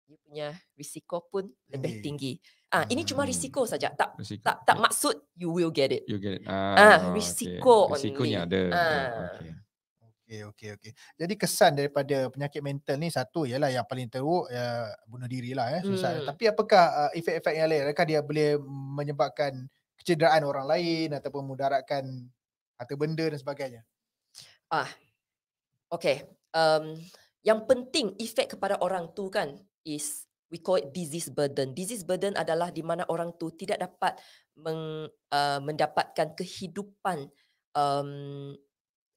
Speaker 3: dia punya risiko pun tinggi. lebih tinggi ah uh, uh, ini cuma hmm. risiko saja tak risiko. tak tak ya. maksud you will get it you get it ah uh, uh, risiko okay. risikonya ada ah. uh.
Speaker 1: okay. okay okey okey. Jadi kesan daripada penyakit mental ni satu ialah yang paling teruk ya bunuh lah eh susah. Hmm. Tapi apakah uh, efek-efek yang lain? Adakah dia boleh menyebabkan kecederaan orang lain ataupun mudaratkan atau benda dan sebagainya?
Speaker 3: Ah, okay. Um, yang penting efek kepada orang tu kan is we call it disease burden. Disease burden adalah di mana orang tu tidak dapat meng, uh, mendapatkan kehidupan um,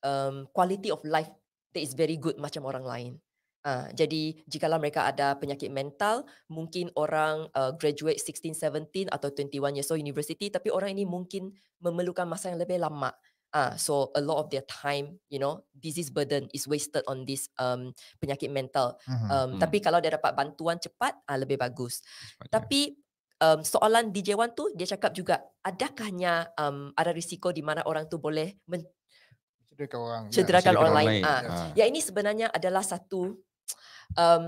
Speaker 3: um, quality of life that is very good macam orang lain. Uh, jadi lah mereka ada penyakit mental, mungkin orang uh, graduate 16, 17 atau 21 years old university, tapi orang ini mungkin memerlukan masa yang lebih lama Ah, uh, so a lot of their time, you know, disease burden is wasted on this um penyakit mental. Mm-hmm. Um, mm. tapi kalau dia dapat bantuan cepat, uh, lebih bagus. Cepat ya. tapi um, soalan DJ Wan tu dia cakap juga, adakahnya um ada risiko di mana orang tu boleh men- cederakan orang, ya, orang, orang lain. Ah, uh. uh. ya ini sebenarnya adalah satu um,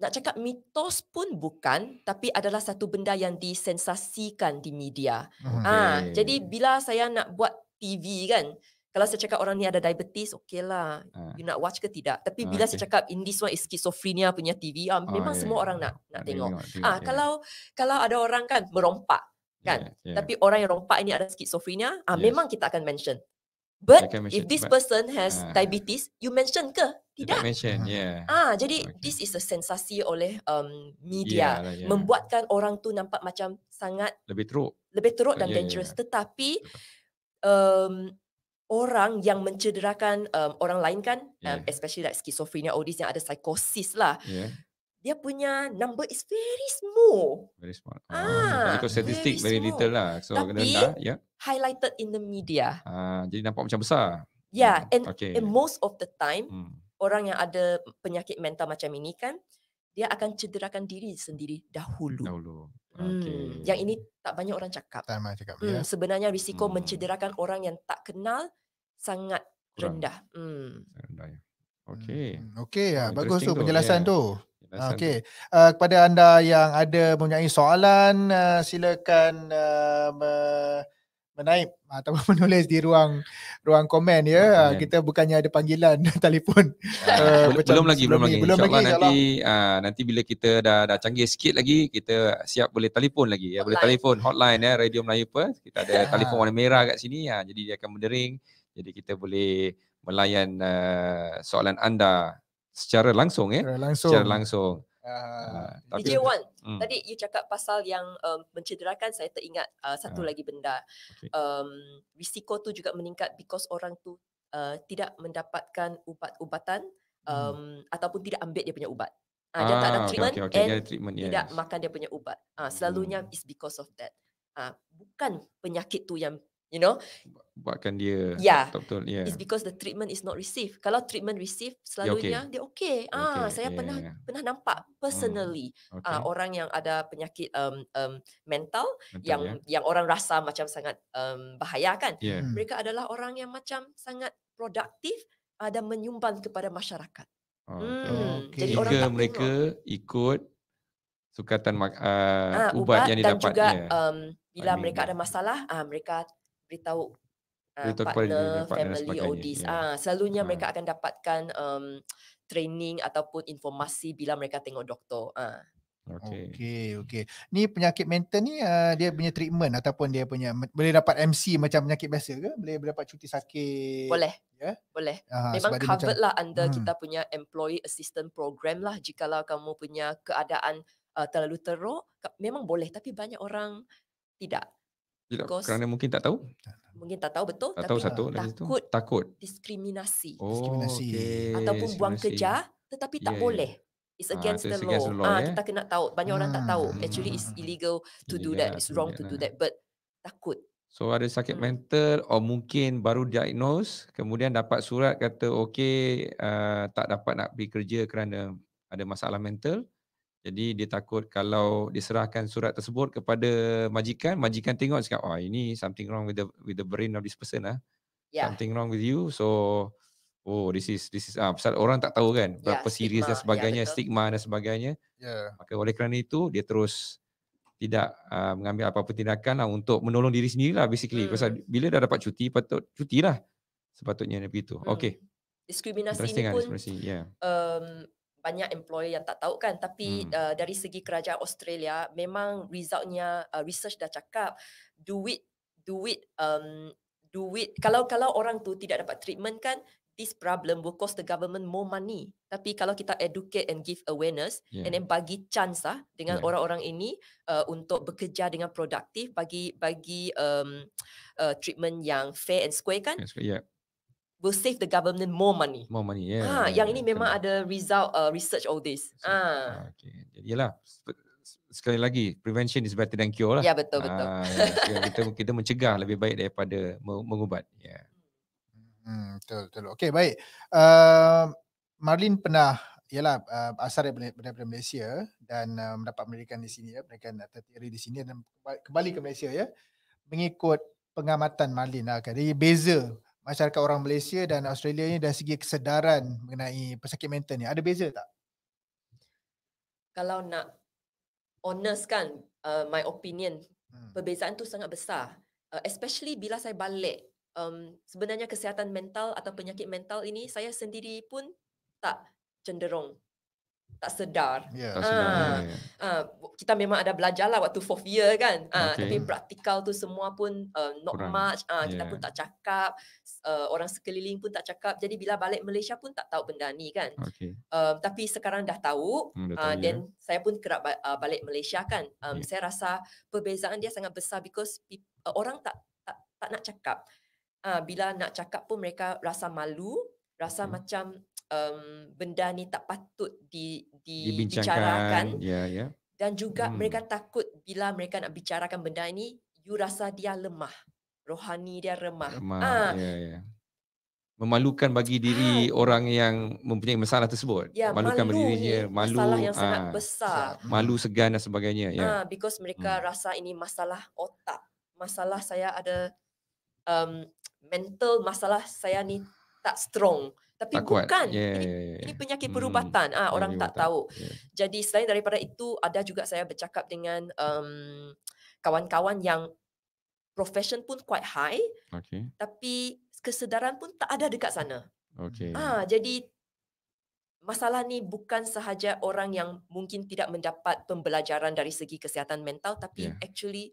Speaker 3: nak cakap mitos pun bukan tapi adalah satu benda yang disensasikan di media. Okay. Ah, jadi bila saya nak buat TV kan, kalau saya cakap orang ni ada diabetes, okeylah. Ah. You nak watch ke tidak? Tapi ah, bila okay. saya cakap in this one is schizophrenia punya TV, ah, oh, memang yeah. semua orang ya. nak nak tengok. tengok. Ah, yeah. kalau kalau ada orang kan merompak kan. Yeah, yeah. Tapi orang yang rompak ini ada schizophrenia, ah memang kita akan mention.
Speaker 2: But mention, if this but, person has uh,
Speaker 3: diabetes, you mention ke? tidak.
Speaker 2: tidak mention yeah
Speaker 3: ah jadi okay. this is a sensasi oleh um, media yeah, lah, yeah. membuatkan orang tu nampak macam sangat lebih teruk lebih teruk dan yeah, ya, ya. dangerous yeah, tetapi um, orang yang mencederakan um, orang lain kan yeah. um, especially like schizophrenia or yang ada psikosis lah yeah dia punya number is very small. Very small. Oh, ah, because ah, statistic very, very little lah. So Tapi, kena rendah. Yeah. Highlighted in the media.
Speaker 2: Ah, jadi nampak macam besar.
Speaker 3: Yeah, hmm. and, okay. and most of the time, hmm orang yang ada penyakit mental macam ini kan dia akan cederakan diri sendiri dahulu.
Speaker 2: Dahulu. Okay. Hmm. Yang
Speaker 3: ini tak banyak orang cakap. Tak banyak cakap. Hmm. Ya? Sebenarnya risiko hmm. mencederakan orang yang tak kenal sangat Kurang. rendah. Hmm. Rendah ya. Okay.
Speaker 1: Hmm. Okay ya. Bagus ya, tu penjelasan yeah. tu. Okey, uh, kepada anda yang ada mempunyai soalan uh, silakan uh, menaip ah, atau menulis di ruang ruang komen ya okay. Ah, kita bukannya ada panggilan telefon uh, belum lagi belum lagi belum lagi nanti
Speaker 2: uh, nanti bila kita dah dah canggih sikit lagi kita siap boleh telefon lagi ya boleh telefon hotline ya radio Melayu Perth kita ada ya. telefon warna merah kat sini ya jadi dia akan mendering jadi kita boleh melayan uh, soalan anda secara langsung ya secara langsung, secara langsung. DJ uh, Wan, hmm. tadi
Speaker 3: you cakap pasal yang um, mencederakan, saya teringat uh, satu uh, lagi benda. Okay. Um, risiko tu juga meningkat because orang tu uh, tidak mendapatkan ubat-ubatan hmm. um, hmm. ataupun tidak ambil dia punya ubat. Uh, ah, dia tak ada ah, treatment okay, okay, and ada treatment, yes. tidak makan dia punya ubat. Uh, selalunya hmm. is because of that. Uh, bukan penyakit tu yang you know
Speaker 2: buatkan dia yeah. Ya. betul yeah. it's
Speaker 3: because the treatment is not received kalau treatment received selalunya dia okay. Ah, okay ah saya yeah. Ya, pernah ya, pernah nampak hmm, personally hmm. okay. uh, orang yang ada penyakit um, um, mental, mental yang yeah. yang orang rasa macam sangat um, bahaya kan yeah. hmm. mereka adalah orang yang macam sangat produktif ada ah, dan menyumbang kepada masyarakat oh,
Speaker 1: hmm.
Speaker 2: okay. jadi Hingga orang mereka tengok. ikut sukatan uh, ah, ubat, ubat yang didapat dan juga,
Speaker 3: um, bila I mean. mereka ada masalah uh, mereka beritahu uh, partner, family, all this. Yeah. Uh, selalunya uh. mereka akan dapatkan um, training ataupun informasi bila mereka tengok doktor. Uh. Ah. Okay. okay, okay.
Speaker 1: Ni penyakit mental ni uh, dia punya treatment ataupun dia punya boleh dapat MC macam penyakit biasa ke? Boleh dapat cuti sakit? Boleh.
Speaker 3: Yeah? Boleh. Uh, Memang covered macam, lah under hmm. kita punya employee assistant program lah jikalau kamu punya keadaan uh, terlalu teruk. Memang boleh tapi banyak orang tidak. Because kerana mungkin tak tahu. Mungkin tak tahu betul tak tapi tahu satu, takut itu. takut diskriminasi. Oh, diskriminasi okay. ataupun diskriminasi. buang kerja tetapi tak yeah. boleh. It's ah, against, ah, the, against law. the law. Ah, kita kena tahu. Banyak ah. orang tak hmm. tahu. Actually it's illegal to illegal, do that. It's wrong to do that but takut.
Speaker 2: So ada sakit hmm. mental or mungkin baru diagnose kemudian dapat surat kata okay uh, ah, tak dapat nak pergi kerja kerana ada masalah mental. Jadi dia takut kalau diserahkan surat tersebut kepada majikan, majikan tengok cakap, oh ini something wrong with the with the brain of this person ah. Yeah. Something wrong with you. So oh this is this is ah pasal orang tak tahu kan yeah, berapa serius dan ya, sebagainya, yeah, stigma dan sebagainya. Yeah. Maka oleh kerana itu dia terus tidak uh, mengambil apa-apa tindakan lah untuk menolong diri sendiri lah, basically. Mm. Pasal bila dah dapat cuti patut cuti lah sepatutnya begitu. Mm. Okay.
Speaker 3: Diskriminasi ini kan, pun Yeah. Um, banyak employer yang tak tahu kan tapi hmm. uh, dari segi kerajaan Australia memang resultnya uh, research dah cakap duit duit um duit kalau kalau orang tu tidak dapat treatment kan this problem will cost the government more money tapi kalau kita educate and give awareness yeah. and then bagi chance lah dengan yeah. orang-orang ini uh, untuk bekerja dengan produktif bagi bagi um uh, treatment yang fair and square kan yeah will save the government more money.
Speaker 2: More money, yeah. Ha, yeah yang yeah, ini
Speaker 3: yeah. memang ada result uh, research all this. So, ha. Okay.
Speaker 2: Ya lah sekali lagi, prevention is better than cure
Speaker 3: lah. Ya, yeah, betul-betul. Ha, yeah. yeah, ya,
Speaker 2: kita, kita mencegah lebih baik daripada mengubat. Yeah.
Speaker 1: Hmm, betul, betul. Okay, baik. Uh, ehm, Marlin pernah ialah ya uh, ehm, asal daripada Malaysia dan uh, mendapat pendidikan di sini ya pendidikan teori di sini dan kembali ke Malaysia ya mengikut pengamatan Marlin lah kan. jadi beza masyarakat orang Malaysia dan Australia ni dari segi kesedaran mengenai pesakit mental ni ada beza tak?
Speaker 3: Kalau nak honest kan uh, my opinion hmm. perbezaan tu sangat besar uh, especially bila saya balik um, sebenarnya kesihatan mental atau penyakit mental ini saya sendiri pun tak cenderung tak sedar. Yeah, tak yeah, yeah, yeah. Ha, kita memang ada belajar lah waktu fourth year kan. Ha, ah, okay. Tapi praktikal tu semua pun uh, not Kurang. much. Ha, kita ya. pun tak cakap. Uh, orang sekeliling pun tak cakap. Jadi bila balik Malaysia pun tak tahu benda ni kan. Okay. Uh, um, tapi sekarang dah tahu. Dan hmm, uh, saya pun kerap uh, balik Malaysia kan. Um, yeah. Saya rasa perbezaan dia sangat besar because uh, orang tak, tak, tak nak cakap. Uh, bila nak cakap pun mereka rasa malu. Rasa hmm. macam um, benda ni tak patut di, di, dibicarakan. Yeah, yeah. Dan juga hmm. mereka takut bila mereka nak bicarakan benda ni, you rasa dia lemah. Rohani dia remah. remah. Ha. Yeah, yeah.
Speaker 2: Ya. Memalukan bagi ah. diri ha. orang yang mempunyai masalah tersebut. Yeah, Memalukan malu, diri dia. malu. Masalah yang ha. sangat besar. Hmm. Malu, segan dan sebagainya. Yeah. Ya. Ha,
Speaker 3: because mereka hmm. rasa ini masalah otak. Masalah saya ada um, mental, masalah saya ni tak strong tapi tak bukan Yeah, ini, yeah, yeah. ini penyakit hmm, perubatan Ah ha, orang tak tahu yeah. jadi selain daripada itu ada juga saya bercakap dengan um, kawan-kawan yang profession pun quite high okay. tapi kesedaran pun tak ada dekat sana
Speaker 2: okay. ha,
Speaker 3: jadi masalah ni bukan sahaja orang yang mungkin tidak mendapat pembelajaran dari segi kesihatan mental tapi yeah. actually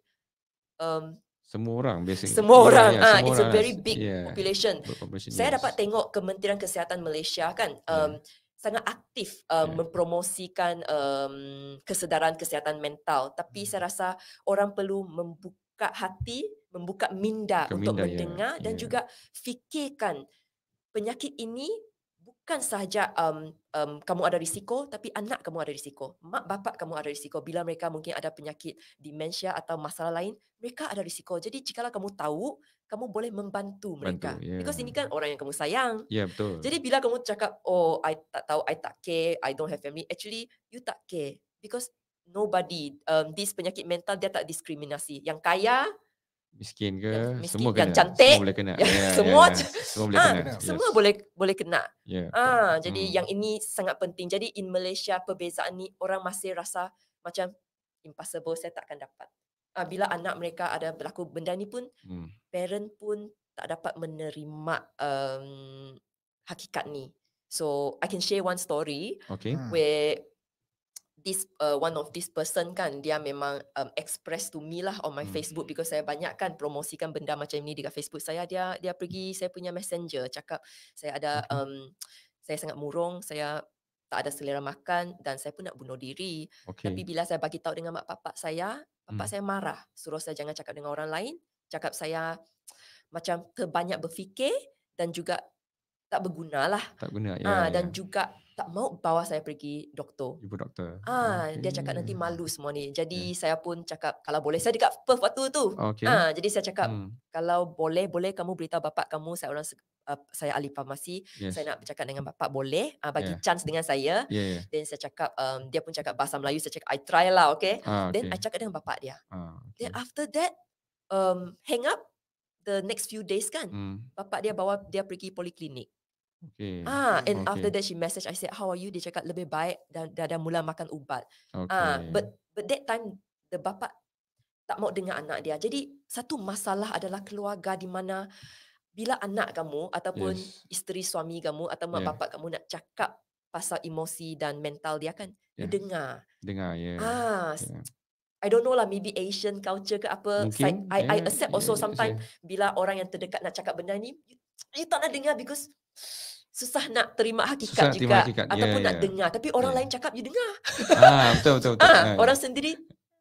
Speaker 3: um, semua orang biasanya. Semua yeah, orang. Yeah, ah, semua it's orang. a very big yeah. population. Saya yes. dapat tengok Kementerian Kesihatan Malaysia kan um, sangat aktif um, yeah. mempromosikan um, kesedaran kesihatan mental. Tapi yeah. Hmm. saya rasa orang perlu membuka hati, membuka minda, minda untuk mendengar yeah. dan yeah. juga fikirkan penyakit ini Bukan sahaja um, um, kamu ada risiko, tapi anak kamu ada risiko. Mak bapak kamu ada risiko. Bila mereka mungkin ada penyakit demensia atau masalah lain, mereka ada risiko. Jadi, jikalau kamu tahu, kamu boleh membantu mereka. Bantu, yeah. Because ini kan orang yang kamu sayang.
Speaker 2: Yeah, betul. Jadi,
Speaker 3: bila kamu cakap, oh, I tak tahu, I tak care, I don't have family. Actually, you tak care. Because nobody, um, this penyakit mental, dia tak diskriminasi. Yang kaya,
Speaker 2: miskin ke ya, miskin semua kena cantik boleh kena semua semua semua
Speaker 3: boleh boleh kena yeah. ah, hmm. jadi yang ini sangat penting jadi in Malaysia perbezaan ni orang masih rasa macam impossible saya takkan dapat ah, bila anak mereka ada berlaku benda ni pun hmm. parent pun tak dapat menerima um, hakikat ni so i can share one story okay. Hmm. where this uh, one of this person kan dia memang um, express to me lah on my hmm. Facebook because saya banyak kan promosikan benda macam ni dekat Facebook saya dia dia pergi saya punya messenger cakap saya ada hmm. um, saya sangat murung saya tak ada selera makan dan saya pun nak bunuh diri okay. tapi bila saya bagi tahu dengan mak papak saya papak hmm. saya marah suruh saya jangan cakap dengan orang lain cakap saya macam terbanyak berfikir dan juga tak berguna lah
Speaker 2: tak guna ya, ha, ya. dan
Speaker 3: juga tak mau bawa saya pergi doktor. Ibu doktor. Ah, okay. dia cakap nanti malu semua ni. Jadi yeah. saya pun cakap kalau boleh saya dekat Perth waktu tu. Okay. Ah, jadi saya cakap hmm. kalau boleh boleh kamu beritahu bapa kamu saya orang uh, saya ahli farmasi, yes. saya nak bercakap dengan bapa boleh uh, bagi yeah. chance dengan saya. Yeah. Ya. Then saya cakap um, dia pun cakap bahasa Melayu saya cakap I try lah, okay? Ah, okay. Then I cakap dengan bapa dia. Ah, okay. Then after that um hang up the next few days kan. Hmm. Bapak dia bawa dia pergi poliklinik.
Speaker 2: Okay. Ah, and okay. after that she
Speaker 3: message, I said, "How are you?" Dia cakap lebih baik dan dah, dah mula makan ubat. Okay. Ah, but but that time the bapa tak mau dengar anak dia. Jadi satu masalah adalah keluarga di mana bila anak kamu ataupun yes. isteri suami kamu atau yeah. bapa kamu nak cakap pasal emosi dan mental dia kan yeah. dengar. Dengar, yeah. Ah, yeah. I don't know lah, maybe Asian culture ke apa. Mungkin. I I, yeah. I accept also yeah. sometimes yeah. bila orang yang terdekat nak cakap benda ni, you, you tak nak dengar because susah nak terima hakikat susah juga hakikat. ataupun yeah, nak yeah. dengar tapi orang yeah. Ya. lain cakap you dengar. Ah betul betul betul. Ah, ya, ya. orang sendiri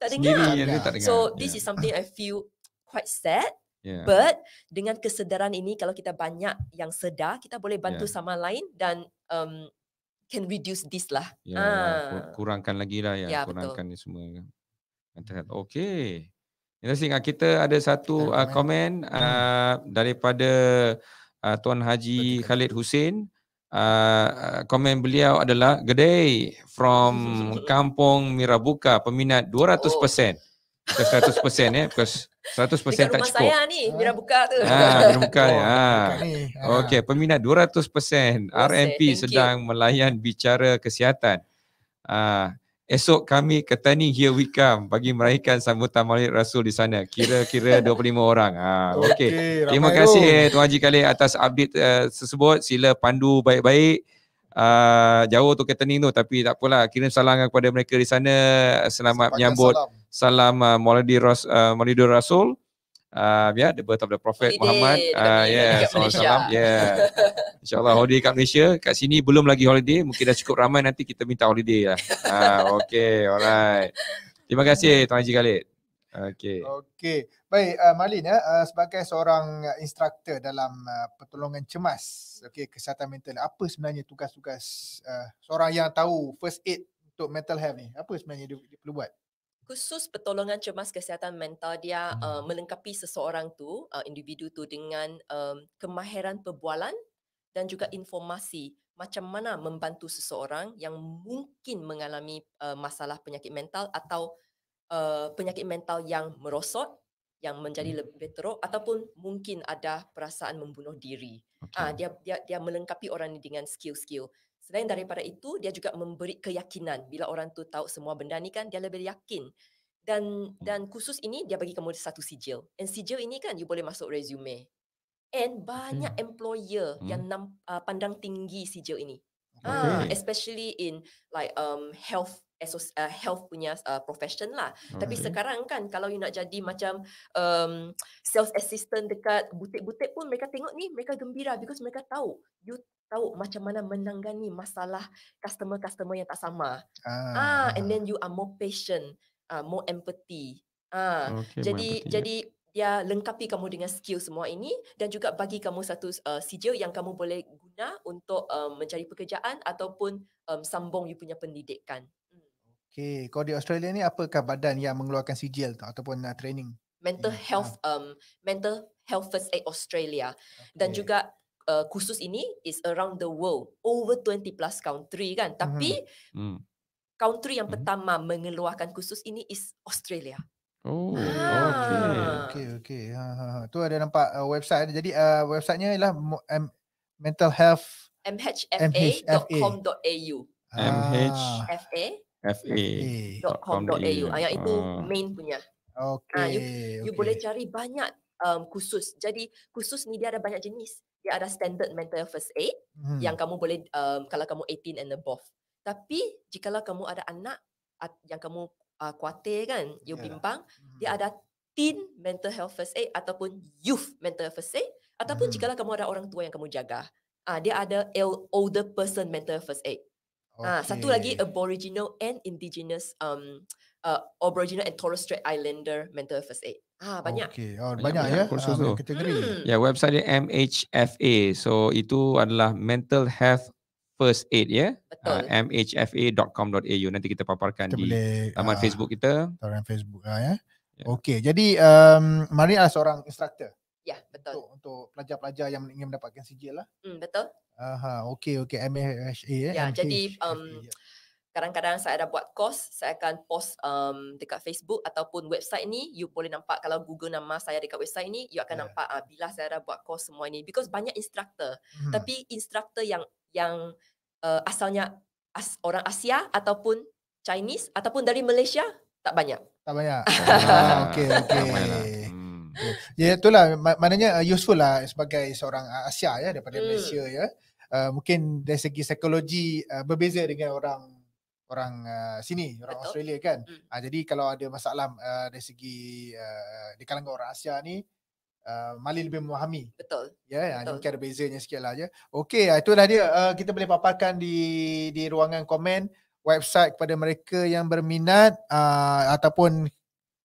Speaker 3: tak dengar. Sendiri tak dengar. So this is something I feel quite sad. Yeah. But dengan kesedaran ini kalau kita banyak yang sedar kita boleh bantu yeah. sama lain dan um, can reduce this lah. yeah, ah.
Speaker 2: kurangkan lagi lah ya yeah, kurangkan betul. ni semua. Okay. Interesting. Kita ada satu uh, komen hmm. uh, daripada uh, Tuan Haji Khalid Hussein. Uh, komen beliau adalah G'day from hmm, Kampung Mirabuka peminat 200% oh. Bukan 100% ya Because 100% tak rumah cukup rumah saya
Speaker 3: ni Mirabuka tu Haa ah, Mirabuka oh, ni ha. Ah. Okay
Speaker 2: peminat 200% RMP sedang you. melayan bicara kesihatan Haa Esok kami ke Tani Here We Come bagi meraihkan sambutan Maulid Rasul di sana. Kira-kira 25 orang. Ha, ah, okay. okay Terima kasih eh, Tuan Haji Khalid atas update uh, tersebut. Sila pandu baik-baik. Uh, jauh tu ketening tu tapi tak apalah kirim salam kepada mereka di sana selamat Sepakan menyambut salam, salam ah, uh, Maulidur Ras, uh, Rasul uh, yeah, the birth of the Prophet holiday, Muhammad. Uh, yeah, Sallallahu Alaihi Wasallam. Yeah. InsyaAllah holiday kat Malaysia. Kat sini belum lagi holiday. Mungkin dah cukup ramai nanti kita minta holiday lah. uh, okay, alright. Terima kasih Tuan Haji Khalid. Okay.
Speaker 1: Okay. Baik, uh, ah, Marlin ya, uh, sebagai seorang instruktor dalam uh, pertolongan cemas, okay, kesihatan mental, apa sebenarnya tugas-tugas uh, seorang yang tahu first aid untuk mental health ni? Apa sebenarnya dia, dia perlu buat?
Speaker 3: khusus pertolongan cemas kesihatan mental dia hmm. uh, melengkapi seseorang tu uh, individu tu dengan um, kemahiran perbualan dan juga informasi macam mana membantu seseorang yang mungkin mengalami uh, masalah penyakit mental atau uh, penyakit mental yang merosot yang menjadi hmm. lebih teruk ataupun mungkin ada perasaan membunuh diri. Okay. Uh, ah, dia dia dia melengkapi orang ini dengan skill-skill. Selain daripada itu, dia juga memberi keyakinan. Bila orang tu tahu semua benda ni kan, dia lebih yakin. Dan hmm. dan khusus ini, dia bagi kamu satu sijil. And sijil ini kan, you boleh masuk resume. And banyak hmm. employer hmm. yang nam, uh, pandang tinggi sijil ini. Okay. Ah, especially in like um, health uh, health punya uh, profession lah. Okay. Tapi sekarang kan, kalau you nak jadi macam um, sales assistant dekat butik-butik pun, mereka tengok ni, mereka gembira because mereka tahu you tahu macam mana menangani masalah customer-customer yang tak sama.
Speaker 1: Ah. ah and
Speaker 3: then ah. you are more patient, uh, more empathy. Ah. Okay, jadi empathy. Ya. jadi dia lengkapi kamu dengan skill semua ini dan juga bagi kamu satu uh, sijil yang kamu boleh guna untuk um, mencari pekerjaan ataupun um, sambung you punya pendidikan. Hmm.
Speaker 1: Okay, kau di Australia ni apa badan yang mengeluarkan sijil tu ataupun uh, training?
Speaker 3: Mental yeah. health um mental health first aid Australia okay. dan juga uh, khusus ini is around the world over 20 plus country kan mhm. tapi mm. country yang mm. pertama mengeluarkan khusus ini is Australia Oh, ah. Ha. okay. Okay,
Speaker 1: okay. Ha, ha, ha. Tu ada nampak uh, website. Jadi uh, website ialah m- mental health
Speaker 3: mhfa.com.au mhfa fa.com.au ah. Ayat ah, itu ah. main punya. Okay. Ha, ah, you, you okay. boleh cari banyak um, khusus. Jadi khusus ni dia ada banyak jenis dia ada standard mental first aid hmm. yang kamu boleh um, kalau kamu 18 and above. Tapi jikalau kamu ada anak yang kamu uh, kuatir kan, you yeah. bimbang, hmm. dia ada teen mental health first aid ataupun youth mental first aid ataupun hmm. jikalau kamu ada orang tua yang kamu jaga, uh, dia ada older person mental first aid. Okay. Uh, satu lagi Aboriginal and Indigenous um, uh, Aboriginal and Torres Strait Islander Mental First Aid. Ah banyak. Okay. Oh, banyak, banyak, ya kursus uh, tu. Kategori. Hmm. Ya yeah,
Speaker 2: website dia MHFA. So itu adalah Mental Health First Aid ya. Yeah? Uh, MHFA.com.au nanti kita paparkan kita di boleh, laman uh, ah, Facebook kita.
Speaker 1: Laman Facebook uh, ya. Yeah. Okey, jadi um, Maria adalah seorang instructor. Ya, betul. Untuk, untuk pelajar-pelajar yang ingin mendapatkan sijil
Speaker 3: lah. Hmm, betul.
Speaker 1: Aha, okay, okay. MHSA eh. Ya, yeah, jadi
Speaker 3: um, ya. kadang-kadang saya ada buat course, saya akan post um, dekat Facebook ataupun website ni, you boleh nampak kalau Google nama saya dekat website ni, you akan yeah. nampak uh, bila saya ada buat course semua ni. Because banyak instructor. Hmm. Tapi instructor yang yang uh, asalnya as, orang Asia ataupun Chinese ataupun dari Malaysia, tak banyak.
Speaker 1: Tak banyak. ah, okay, okay. Tak banyak lah. Okay. Ya itulah maknanya uh, useful lah sebagai seorang uh, Asia ya daripada hmm. Malaysia ya. Uh, mungkin dari segi psikologi uh, berbeza dengan orang orang uh, sini orang Betul. Australia kan. Hmm. Uh, jadi kalau ada masalah uh, dari segi uh, di kalangan orang Asia ni Uh, Mali lebih memahami. Betul. Ya, yeah, uh, yeah. mungkin ada bezanya sikit lah je. Ya. Okay, uh, itulah dia. Uh, kita boleh paparkan di di ruangan komen website kepada mereka yang berminat uh, ataupun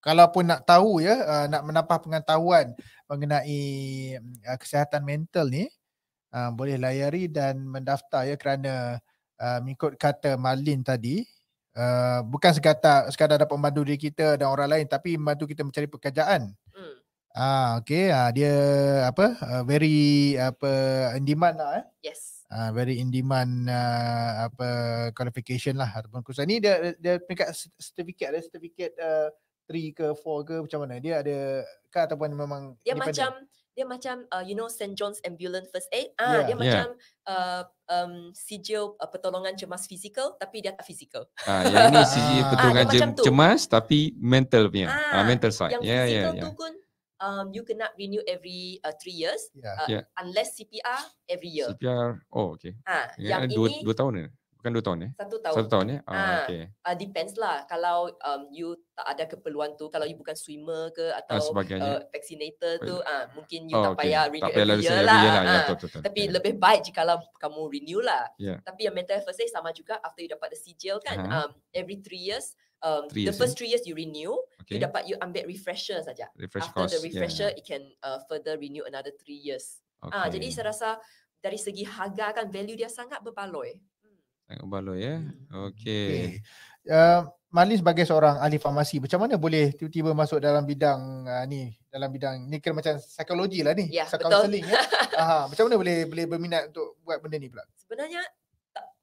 Speaker 1: kalau pun nak tahu ya uh, nak menambah pengetahuan mengenai uh, kesihatan mental ni uh, boleh layari dan mendaftar ya kerana uh, mengikut kata Malin tadi uh, bukan sekadar sekadar dapat membantu diri kita dan orang lain tapi membantu kita mencari pekerjaan hmm. Ah okey ah dia apa uh, very apa in demand lah eh. Yes. Ah very in demand uh, apa qualification lah ataupun kursus ni dia dia peringkat certificate ada certificate uh, Three ke four ke macam mana dia ada ke ataupun memang dia macam
Speaker 3: dia macam uh, you know St John's Ambulance First Aid ah yeah. dia yeah. macam uh, um sijil uh, pertolongan cemas fizikal tapi dia tak fizikal ah yang ini sijil ah. pertolongan ah, cemas
Speaker 2: tu. tapi mental punya ah, ah mental side yang yeah yeah yeah tu pun
Speaker 3: um you kena renew every 3 uh, years yeah. Uh, yeah. unless CPR every year
Speaker 2: CPR oh okay ah yeah, yang dua, ini 2 tahun ni bukan dua tahun ya? Satu tahun. Satu tahun ya? Eh? Ah, ah okay.
Speaker 3: Uh, ah, depends lah. Kalau um, you tak ada keperluan tu, kalau you bukan swimmer ke ah, atau ah, sebagainya. uh, vaccinator tu, ah, mungkin you oh, tak payah okay. renew tak payah lah. Year lah. Year lah. Ha, ya, betul, betul, Tapi yeah. lebih baik jika kalau kamu renew lah. Yeah. Tapi yang mental first sama juga after you dapat the sigil kan, uh-huh. um, every three years, Um, three the years, first eh? three years you renew, okay. you dapat you ambil refresher saja. Refresh After course, the refresher, yeah. it can uh, further renew another three years. Okay. Ah, jadi saya rasa dari segi harga kan value dia sangat berbaloi.
Speaker 1: Sangat berbaloi ya. Eh? Hmm. Okey. Okay. Uh, ehm, Malin sebagai seorang ahli farmasi, macam mana boleh tiba-tiba masuk dalam bidang uh, ni, dalam bidang ni kira macam psikologi lah ni, yeah, counseling ya. Eh? Aha, macam mana boleh boleh berminat untuk buat benda ni pula?
Speaker 3: Sebenarnya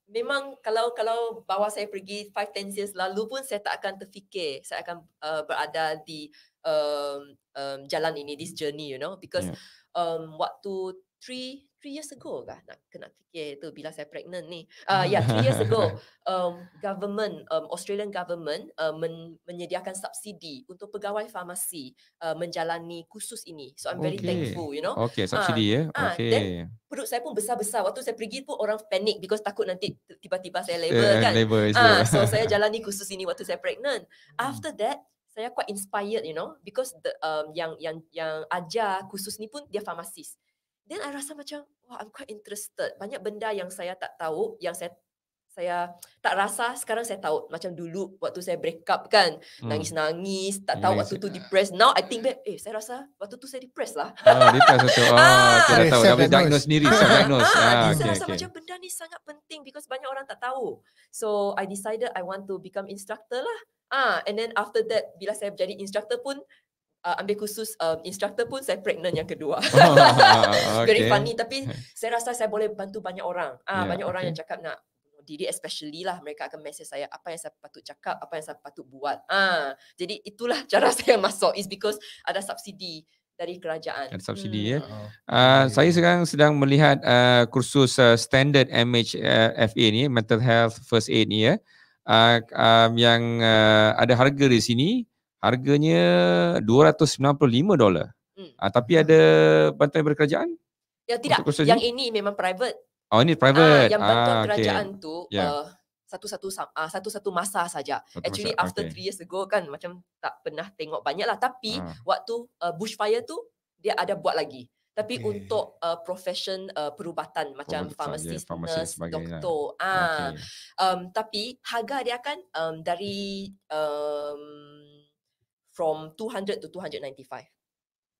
Speaker 3: Memang kalau kalau bawa saya pergi 5 10 years lalu pun saya tak akan terfikir saya akan uh, berada di um, um, jalan ini this journey you know because yeah. Ya. um, waktu three years ago kah nak kena fikir tu bila saya pregnant ni. Uh, yeah, three years ago, um, government, um, Australian government uh, men- menyediakan subsidi untuk pegawai farmasi uh, menjalani kursus ini. So I'm very okay. thankful, you know. Okay, ah, subsidi ya. Uh, yeah. Okay. then perut saya pun besar-besar. Waktu saya pergi pun orang panik because takut nanti tiba-tiba saya eh, labor yeah, kan. Labor uh, so saya jalani kursus ini waktu saya pregnant. After that, saya quite inspired, you know, because the um, yang yang yang ajar khusus ni pun dia farmasis then I rasa macam wah I'm quite interested banyak benda yang saya tak tahu yang saya saya tak rasa sekarang saya tahu macam dulu waktu saya break up kan hmm. nangis nangis tak tahu yes. waktu tu depressed now I think back eh saya rasa waktu tu saya depressed lah oh, depressed tu oh, ah, ah. saya dah tahu dah boleh diagnose sendiri ah, ah, ah, ah, okay, saya rasa okay. macam benda ni sangat penting because banyak orang tak tahu so I decided I want to become instructor lah ah and then after that bila saya jadi instructor pun uh, ambil khusus uh, um, instructor pun saya pregnant yang kedua. Very okay. funny tapi saya rasa saya boleh bantu banyak orang. Uh, ah yeah, banyak okay. orang yang cakap nak diri especially lah mereka akan message saya apa yang saya patut cakap, apa yang saya patut buat. Ah uh, jadi itulah cara saya masuk is because ada subsidi dari kerajaan. Ada subsidi hmm. ya. Uh,
Speaker 2: okay. saya sekarang sedang melihat uh, kursus uh, standard MHFA ni mental health first aid ni ya. Uh, um, yang uh, ada harga di sini harganya $295 dolar. Hmm. Uh, tapi ada bantuan daripada kerajaan?
Speaker 3: Ya tidak. Yang ini? ini memang private.
Speaker 2: Oh ini private. Uh, yang bantuan ah, kerajaan tu yeah. Ya. uh,
Speaker 3: satu-satu uh, satu-satu masa saja. Actually masa. after 3 okay. years ago kan macam tak pernah tengok banyak lah. Tapi uh. waktu uh, bushfire tu dia ada buat lagi. Tapi okay. untuk uh, profession uh, perubatan macam ya, pharmacist, yeah, nurse, sebagainya. doktor. Ah, okay. um, tapi harga dia kan um, dari um, from 200 to 295.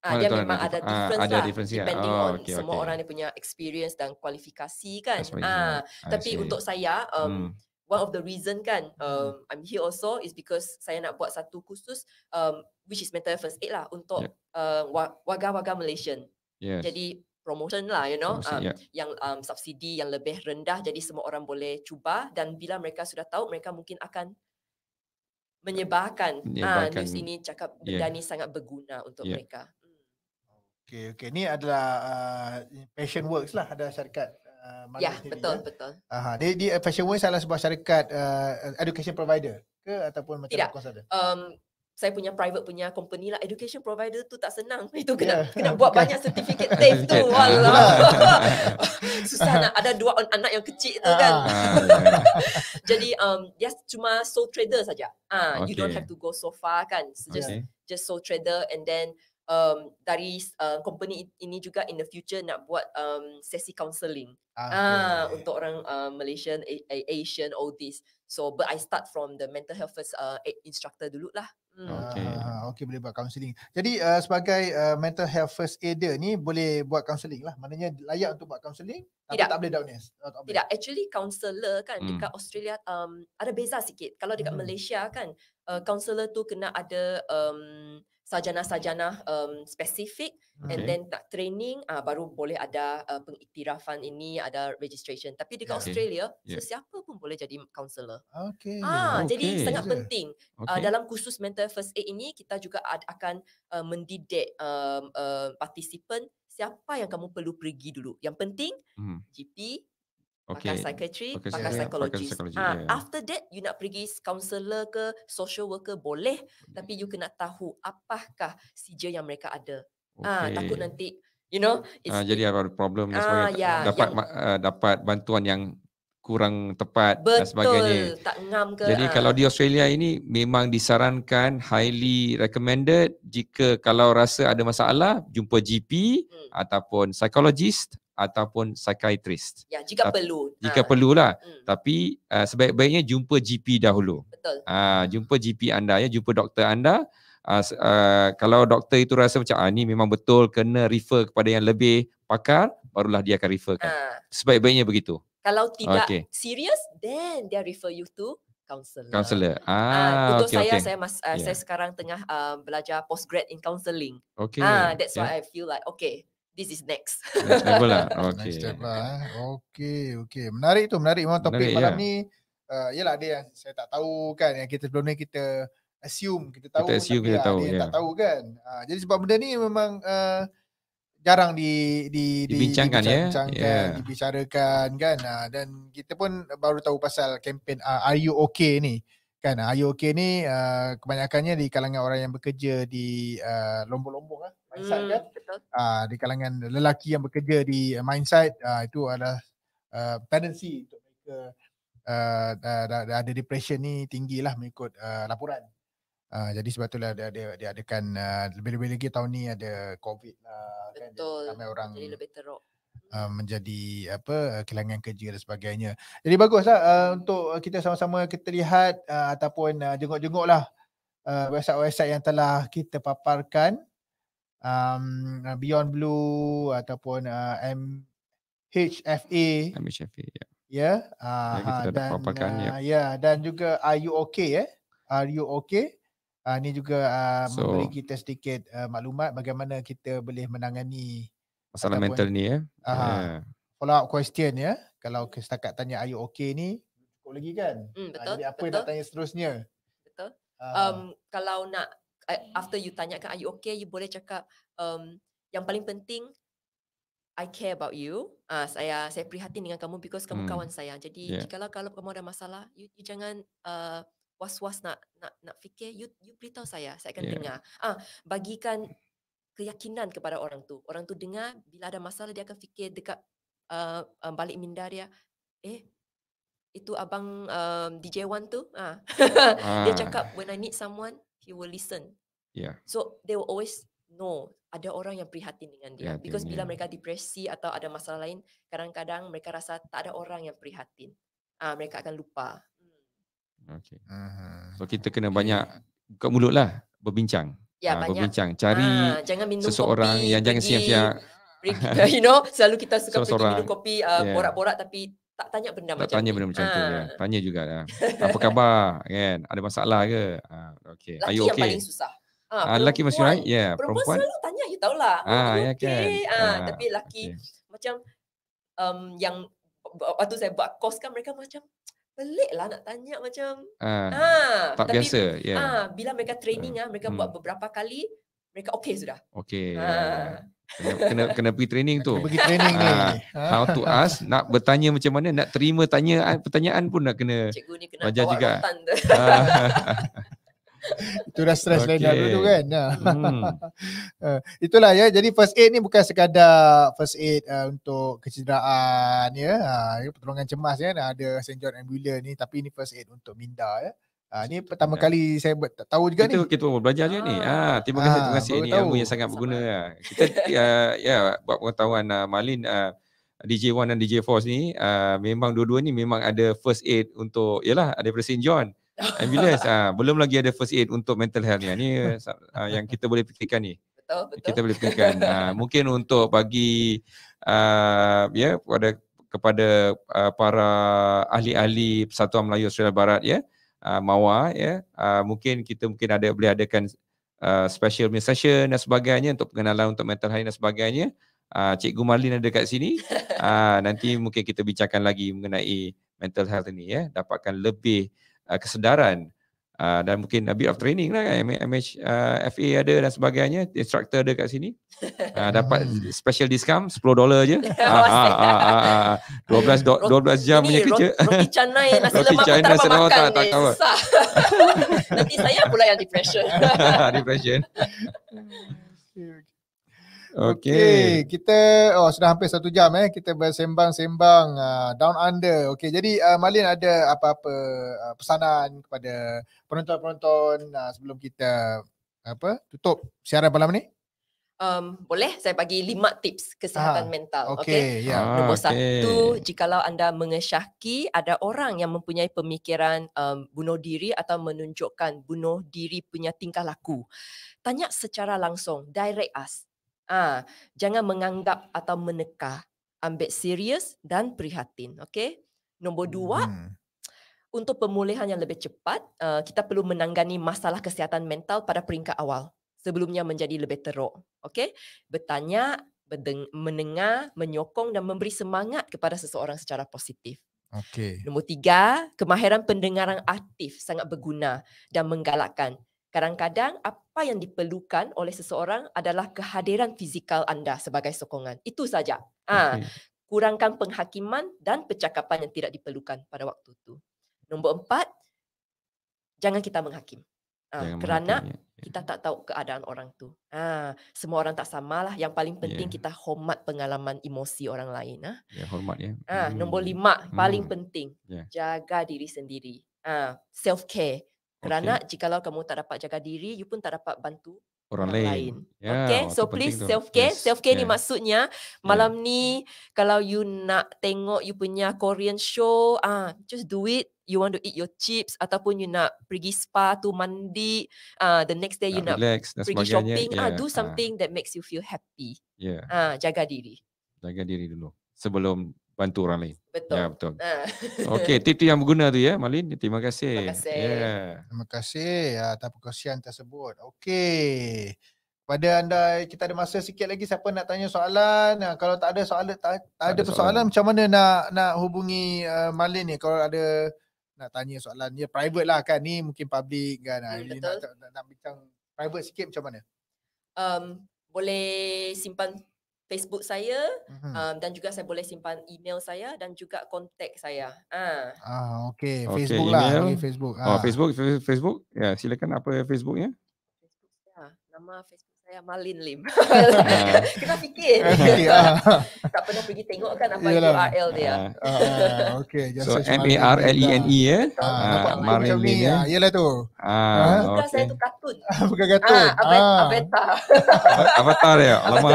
Speaker 3: Ah, dia memang ada ah, difference ah, lah, ada difference ya. depending oh, on okay, semua okay. orang yang punya experience dan kualifikasi kan. Ah, tapi untuk saya, um, hmm. one of the reason kan, hmm. um, I'm here also is because saya nak buat satu khusus, um, which is mental first aid lah untuk yeah. uh, warga-warga Malaysian. Yes. Jadi promotion lah, you know, um, yeah. yang um, subsidi yang lebih rendah, jadi semua orang boleh cuba dan bila mereka sudah tahu, mereka mungkin akan menyebarkan, ah, menyebarkan. Ha, news ini cakap ya. benda yeah. ni sangat berguna untuk yeah. mereka. Hmm.
Speaker 1: Okay, okay. Ini adalah uh, Passion Works lah, ada syarikat.
Speaker 3: Uh, ya, betul, ya? betul.
Speaker 1: Aha, dia, dia Fashion Works adalah sebuah syarikat uh, education provider
Speaker 3: ke ataupun macam Tidak. Um, saya punya private punya company lah education provider tu tak senang itu kena yeah. kena buat banyak certificate TAFE tu wallah susah nak ada dua anak yang kecil tu kan ah. Ah, ya, ya. jadi um dia cuma sole trader saja ah uh, okay. you don't have to go so far kan so just okay. just sole trader and then um, dari uh, company ini juga in the future nak buat um, sesi counselling ah, ah okay. untuk orang uh, Malaysian, A- Asian, all this. So, but I start from the mental health first uh, instructor dulu lah. Hmm. Okay. Uh,
Speaker 1: okay boleh buat counselling. Jadi uh, sebagai uh, mental health first aider ni boleh buat counselling lah. Maknanya
Speaker 3: layak untuk buat counselling tapi tak boleh down oh, tak Tidak. Boleh. Actually counselor kan hmm. dekat Australia um, ada beza sikit. Kalau dekat hmm. Malaysia kan uh, counselor tu kena ada um, Sajana-sajana um, spesifik okay. and then tak training uh, baru boleh ada uh, pengiktirafan ini ada registration tapi dekat okay. Australia yeah. sesiapa pun boleh jadi counselor. Okay. Ah okay. jadi ah, okay. sangat penting okay. uh, dalam kursus mental first aid ini kita juga ad- akan uh, mendidik um, uh, participant siapa yang kamu perlu pergi dulu. Yang penting hmm. GP
Speaker 1: okay. psychiatry, okay. pakar yeah, psikologi. Yeah, ha, yeah. After
Speaker 3: that, you nak pergi counselor ke social worker boleh, okay. tapi you kena tahu apakah sija yang mereka ada. Ah, okay. Ha, takut nanti, you know. It's, uh,
Speaker 2: jadi ada problem, uh, yeah, ya, dapat yeah. Ma- uh, dapat bantuan yang kurang tepat Betul, dan sebagainya.
Speaker 3: Tak ngam ke, Jadi uh. kalau
Speaker 2: di Australia ini memang disarankan highly recommended jika kalau rasa ada masalah jumpa GP hmm. ataupun psychologist ataupun psychiatrist. Ya, jika Ta- perlu. Jika ha. perlulah. Hmm. Tapi uh, sebaik-baiknya jumpa GP dahulu. Betul. Uh, jumpa GP anda ya, jumpa doktor anda. Uh, uh, kalau doktor itu rasa macam ah ni memang betul kena refer kepada yang lebih pakar, barulah dia akan referkan. Ha. Sebaik-baiknya begitu. Kalau tidak okay.
Speaker 3: serius then dia refer you to Counselor. Counselor. Ha, ah, uh, untuk okay, saya, okay. saya mas, uh, yeah. saya sekarang tengah uh, belajar postgrad in counselling. Okay. Ah, uh, that's ya. why I feel like okay this is next. Next lah. Okay. Next step lah.
Speaker 1: Eh. Okay. Okay. Menarik tu. Menarik memang topik menarik, malam ya. ni.
Speaker 3: Uh, eh, yelah ada yang saya tak
Speaker 1: tahu kan. Yang kita sebelum ni kita assume. Kita tahu. Kita assume kita tahu. yang yeah. tak tahu kan. Uh, jadi sebab benda ni memang uh, jarang di, di, dibincangkan, dibincangkan ya. Yeah. Dibicarakan kan. Ha, dan kita pun baru tahu pasal kempen uh, ah, Are You Okay ni kan are ah, you okay ni uh, kebanyakannya di kalangan orang yang bekerja di uh, lombok-lombok lah mindset hmm, kan Uh, di kalangan lelaki yang bekerja di uh, mindset uh, itu adalah uh, tendency untuk mereka uh, ada depression ni tinggilah mengikut uh, laporan Uh, jadi sebab itulah dia, dia, dia adakan uh, lebih-lebih lagi tahun ni ada COVID lah uh, kan. Betul. Ramai orang jadi lebih teruk uh, menjadi apa uh, kehilangan kerja dan sebagainya. Jadi baguslah uh, untuk kita sama-sama kita lihat uh, ataupun uh, jenguk-jenguklah uh, website-website yang telah kita paparkan um uh, Beyond Blue ataupun uh, MHFA
Speaker 2: MHFA ya.
Speaker 1: Ya, ah dan ya. uh, ya yeah, dan juga are you okay eh? Are you okay? Uh, ini uh, juga uh, so, memberi kita sedikit uh, maklumat bagaimana kita boleh menangani Masalah Ataupun, mental
Speaker 2: ni eh. Yeah. Ya.
Speaker 1: Follow question ya. Kalau kita setakat tanya are you okay ni. Cukup lagi kan? Mm, betul. Ha, jadi apa betul. yang nak tanya seterusnya? Betul. Um,
Speaker 3: kalau nak eh, after you tanya kan are you okay. You boleh cakap um, yang paling penting I care about you. uh, saya saya prihatin dengan kamu because kamu mm. kawan saya. Jadi yeah. jika kalau kamu ada masalah you, you jangan uh, was-was nak nak nak fikir you you beritahu saya saya akan yeah. dengar. Ah bagikan keyakinan kepada orang tu. Orang tu dengar bila ada masalah dia akan fikir dekat uh, uh, balik minda dia, eh itu abang um, DJ Wan tu, ah. dia cakap ah. when I need someone he will listen. Yeah. So they will always know ada orang yang prihatin dengan dia. Prihatin, Because bila ya. mereka depresi atau ada masalah lain, kadang-kadang mereka rasa tak ada orang yang prihatin. Ah, mereka akan lupa.
Speaker 2: Hmm. Okay. So kita kena banyak buka mulut lah berbincang ya, uh, berbincang cari ha, seseorang kopi, yang jangan siap-siap
Speaker 3: you know selalu kita suka so, pergi seorang. minum kopi uh, yeah. borak-borak tapi tak tanya benda tak macam tanya benda macam ha. tu ya.
Speaker 2: tanya juga ya. apa khabar kan ada masalah ke ha, okay. Laki Ayu, okay. yang paling susah
Speaker 3: Ah, ha, lelaki masih right? Yeah, perempuan. Perempuan selalu tanya, you tahu lah. Ah, oh, ya okay. kan? ha, ah, tapi lelaki okay. macam um, yang waktu saya buat kos kan mereka macam pelik lah nak tanya macam uh,
Speaker 1: ha, tak tapi, biasa yeah. Ya. ha,
Speaker 3: bila mereka training uh, ah mereka hmm. buat beberapa kali mereka okay sudah
Speaker 2: okay, ha. Ah. kena, kena kena pergi training tu pergi training ni ha. how to ask nak bertanya macam mana nak terima tanya pertanyaan pun nak kena cikgu ni kena belajar juga
Speaker 1: Itu dah stress okay. lain dah dulu kan. Ha. Hmm. Eh, itulah ya. Jadi first aid ni bukan sekadar first aid uh, untuk kecederaan ya. Ha, uh, pertolongan cemas ya. Ada St. John Ambulance ni tapi ini first aid untuk minda ya. Ah, ni pertama ya. kali saya ber- tahu juga kita, ni.
Speaker 2: Kita kita belajar juga je ni. Ah, ha, terima kasih ah, terima kasih ini ilmu yang sangat Sama. berguna. Ya. Kita ya, ya buat pengetahuan uh, Malin uh, ah, DJ1 dan DJ Force ni uh, memang dua-dua ni memang ada first aid untuk yalah ada St John. Ambulance ah belum lagi ada first aid untuk mental health ni. Ini ah, yang kita boleh fikirkan ni. Betul, betul. Kita boleh fikirkan. ah, mungkin untuk bagi ah, ya kepada kepada ah, para ahli-ahli Persatuan Melayu Australia Barat ya. Ah, Mawa ya. Ah, mungkin kita mungkin ada boleh adakan ah, special session dan sebagainya untuk pengenalan untuk mental health dan sebagainya. Ah, Cikgu Marlin ada kat sini. Ah, nanti mungkin kita bincangkan lagi mengenai mental health ni ya. Dapatkan lebih Uh, kesedaran uh, dan mungkin a bit of training lah kan MH, uh, FA ada dan sebagainya instructor ada kat sini uh, dapat hmm. special discount 10 dolar je uh, uh, uh, uh, uh, 12 12 jam punya kerja roti
Speaker 3: canai nasi lemak tak makan nanti saya pula yang depression
Speaker 2: depression Okay,
Speaker 1: kita oh sudah hampir satu jam eh kita bersembang-sembang uh, down under. Okay, jadi uh, ah, Malin ada apa-apa uh, pesanan kepada penonton-penonton uh, sebelum kita apa tutup siaran malam ni?
Speaker 3: Um, boleh saya bagi lima tips kesihatan ah, mental. Okey. Okay. Yeah. Ah, Nombor okay. satu, jikalau anda mengesyaki ada orang yang mempunyai pemikiran um, bunuh diri atau menunjukkan bunuh diri punya tingkah laku, tanya secara langsung, direct ask. Ah, jangan menganggap atau meneka. Ambil serius dan prihatin. Okay. Nombor dua, hmm. untuk pemulihan yang lebih cepat, eh, kita perlu menangani masalah kesihatan mental pada peringkat awal. Sebelumnya menjadi lebih teruk. Okay. Bertanya, berdeng- mendengar, menyokong dan memberi semangat kepada seseorang secara positif. Okay. Nombor tiga, kemahiran pendengaran aktif sangat berguna dan menggalakkan. Kadang-kadang apa yang diperlukan oleh seseorang adalah kehadiran fizikal anda sebagai sokongan. Itu saja. Ha, kurangkan penghakiman dan percakapan yang tidak diperlukan pada waktu itu. Nombor empat, jangan kita menghakim.
Speaker 2: Ha, jangan kerana menghakim,
Speaker 3: ya. Ya. kita tak tahu keadaan orang tu. Ha, semua orang tak sama lah. Yang paling penting yeah. kita hormat pengalaman emosi orang lain. Ha.
Speaker 2: Yeah, ya, hormat ya. Yeah.
Speaker 3: Ha, nombor hmm. lima, mm. paling hmm. penting. Yeah. Jaga diri sendiri. Ha, self-care. Kerana okay. jika kamu tak dapat jaga diri, you pun tak dapat bantu
Speaker 2: orang lain. lain. Yeah,
Speaker 3: okay, so please self care. Yes. Self care yeah. ni maksudnya ya. malam yeah. ni kalau you nak tengok you punya Korean show, ah uh, just do it. You want to eat your chips ataupun you nak pergi spa tu mandi, ah uh, the next day you nak, nak relax, pergi shopping, ya, ah yeah. uh, do ah. something uh. that makes you feel happy. Ya. Ah yeah. uh, jaga diri.
Speaker 2: Jaga diri dulu sebelum bantu orang lain. Betul. Ya, betul. Ah. Okey, tip-tip yang berguna tu ya, Malin. Terima kasih. Terima kasih. Ya. Yeah.
Speaker 1: Terima kasih Ya, atas tersebut. Okey. Pada anda kita ada masa sikit lagi siapa nak tanya soalan? Nah, ha, kalau tak ada soalan, tak, tak, ada persoalan soalan. macam mana nak nak hubungi uh, Malin ni kalau ada nak tanya soalan. Ya private lah kan ni mungkin public kan. Ya, ha, hmm, Ini Nak,
Speaker 3: nak nak bincang private sikit macam mana? Um boleh simpan Facebook saya uh-huh. um, dan juga saya boleh simpan email saya dan juga kontak saya. Uh. Ah, ah okay,
Speaker 1: Facebook okay, lah. Okay, Facebook. Oh, ah. Oh Facebook
Speaker 2: Facebook. Ya silakan apa Facebooknya? Facebook
Speaker 3: saya nama Facebook saya Malin Lim. Ah. Kita fikir. Ah. tak pernah pergi tengok kan apa Yalah. URL dia. Ah, uh,
Speaker 1: okay. so M-A-R-L-E-N-E ya. Eh? Uh, Malin Lim lah. e e, ya. yelah ya? tu. Uh, Bukan saya tu katun. Bukan katun. Uh, avatar. Uh.
Speaker 3: avatar ya. Lama.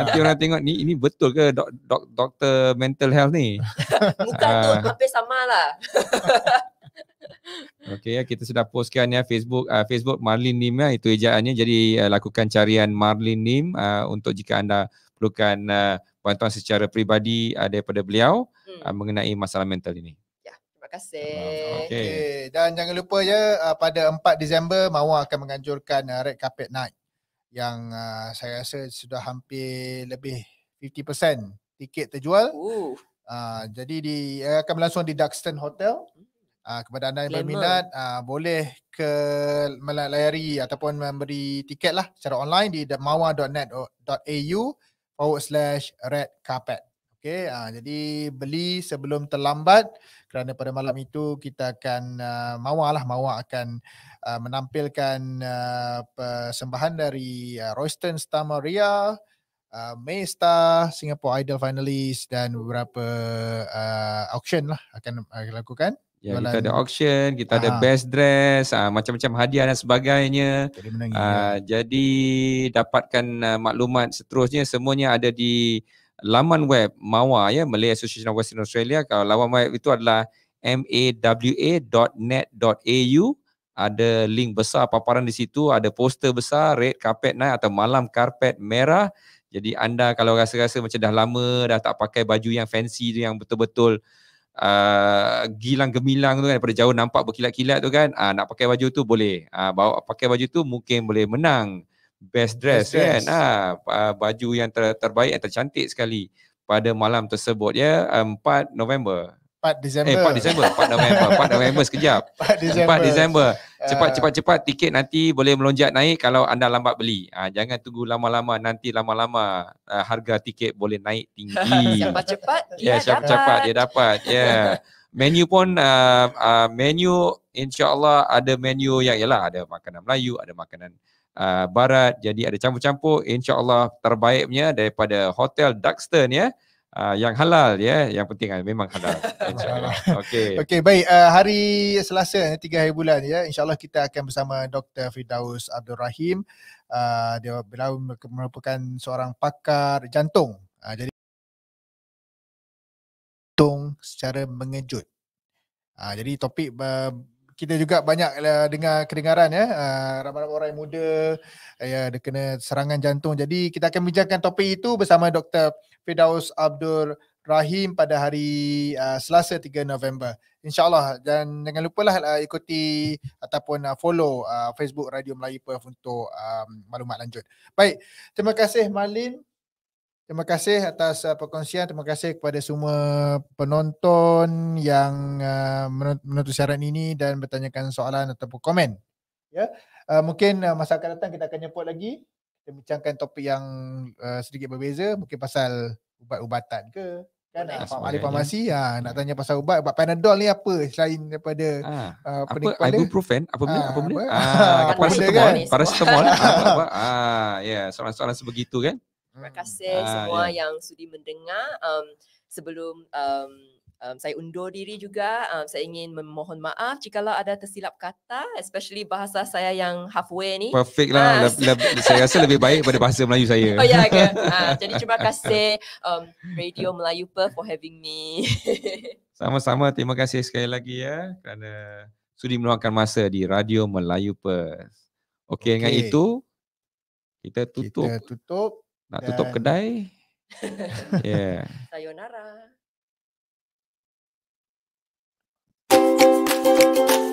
Speaker 3: Nanti orang
Speaker 2: tengok ni ini betul ke dok, dok, doktor mental health ni? Muka tu
Speaker 3: hampir sama lah.
Speaker 2: Okey ya, kita sudah postkan ya Facebook uh, Facebook Marlin Nim ya itu ejaannya jadi uh, lakukan carian Marlin Nim uh, untuk jika anda perlukan uh, bantuan secara peribadi uh, daripada beliau hmm. uh, mengenai masalah mental ini. Ya,
Speaker 3: terima kasih.
Speaker 1: Okey. Okay. Dan jangan lupa ya uh, pada 4 Disember Mawa akan menganjurkan uh, Red Carpet Night yang uh, saya rasa sudah hampir lebih 50% tiket terjual. Uh, jadi di uh, akan berlangsung di Duxton Hotel. Hmm. Uh, ah, kepada anda yang berminat uh, ah, boleh ke melayari ataupun memberi tiket lah secara online di mawa.net.au forward slash red carpet. Okay, uh, ah, jadi beli sebelum terlambat kerana pada malam itu kita akan uh, mawa lah, mawa akan uh, menampilkan uh, persembahan dari uh, Royston Star Maria, uh, May Singapore Idol Finalist dan beberapa uh, auction lah akan uh, lakukan. Ya, kita
Speaker 2: ada auction, kita Aha. ada ah. best dress, ah, macam-macam hadiah dan sebagainya. Jadi, aa, ah, ya. jadi dapatkan uh, maklumat seterusnya semuanya ada di laman web MAWA ya, Malay Association of Western Australia. Kalau laman web itu adalah mawa.net.au ada link besar paparan di situ, ada poster besar, red carpet night atau malam carpet merah. Jadi anda kalau rasa-rasa macam dah lama dah tak pakai baju yang fancy tu yang betul-betul uh, ah, gilang-gemilang tu kan daripada jauh nampak berkilat-kilat tu kan uh, nak pakai baju tu boleh uh, bawa pakai baju tu mungkin boleh menang best dress, best dress. kan uh, baju yang ter- terbaik yang tercantik sekali pada malam tersebut ya 4 November
Speaker 1: 4 Disember. Eh 4 Disember. 4 November.
Speaker 2: 4 November sekejap.
Speaker 1: 4 Disember. 4 Disember.
Speaker 2: Cepat ah. cepat cepat tiket nanti boleh melonjak naik kalau anda lambat beli. Ha, jangan tunggu lama-lama nanti lama-lama uh, harga tiket boleh naik tinggi. Cepat
Speaker 3: cepat dia yeah, dapat. cepat dia
Speaker 2: dapat. Ya. Yeah. Menu pun uh, uh, menu insya-Allah ada menu yang ialah ada makanan Melayu, ada makanan Uh, barat jadi ada campur-campur insyaallah terbaiknya daripada hotel Duxton ya Uh, yang halal ya yeah. yang penting kan memang halal okey
Speaker 1: okey baik uh, hari selasa eh, tiga hari bulan ya insyaallah kita akan bersama Dr Fidaus Abdul Rahim uh, dia beliau merupakan seorang pakar jantung uh, jadi jantung secara mengejut uh, jadi topik uh, kita juga banyak uh, dengar kedengaran ya uh, ramai-ramai orang muda ya uh, ada kena serangan jantung jadi kita akan bincangkan topik itu bersama Dr. Fidaus Abdul Rahim pada hari uh, Selasa 3 November insyaallah dan jangan lupalah uh, ikuti ataupun uh, follow uh, Facebook Radio Melayu Perth untuk um, maklumat lanjut baik terima kasih Malin Terima kasih atas uh, perkongsian. Terima kasih kepada semua penonton yang uh, menonton siaran ini dan bertanyakan soalan atau komen. Ya. Yeah. Uh, mungkin uh, masa akan datang kita akan jemput lagi kita bincangkan topik yang uh, sedikit berbeza, mungkin pasal ubat-ubatan ke kan uh, ahli farmasi ha, nak tanya pasal ubat ubat panadol ni apa selain daripada ha. uh, apa penikmal ibuprofen
Speaker 2: apa benda ah, apa benda ha, ha, paracetamol kan? ah ya soalan-soalan sebegitu kan
Speaker 3: Terima hmm. kasih uh, semua yeah. yang sudi mendengar. Um, sebelum um, um, saya undur diri juga, um, saya ingin memohon maaf jikalau ada tersilap kata, especially bahasa saya yang halfway ni. Perfect lah. Ah. Le- saya rasa lebih
Speaker 2: baik pada bahasa Melayu saya. Oh ya, yeah, uh, jadi terima kasih
Speaker 3: um, Radio Melayu Perth for having me.
Speaker 2: Sama-sama. Terima kasih sekali lagi ya kerana sudi meluangkan masa di Radio Melayu Perth. Okey, okay. dengan itu kita tutup. Kita
Speaker 1: tutup. Nak
Speaker 3: tutup Dan... kedai. yeah. Sayonara. Thank you.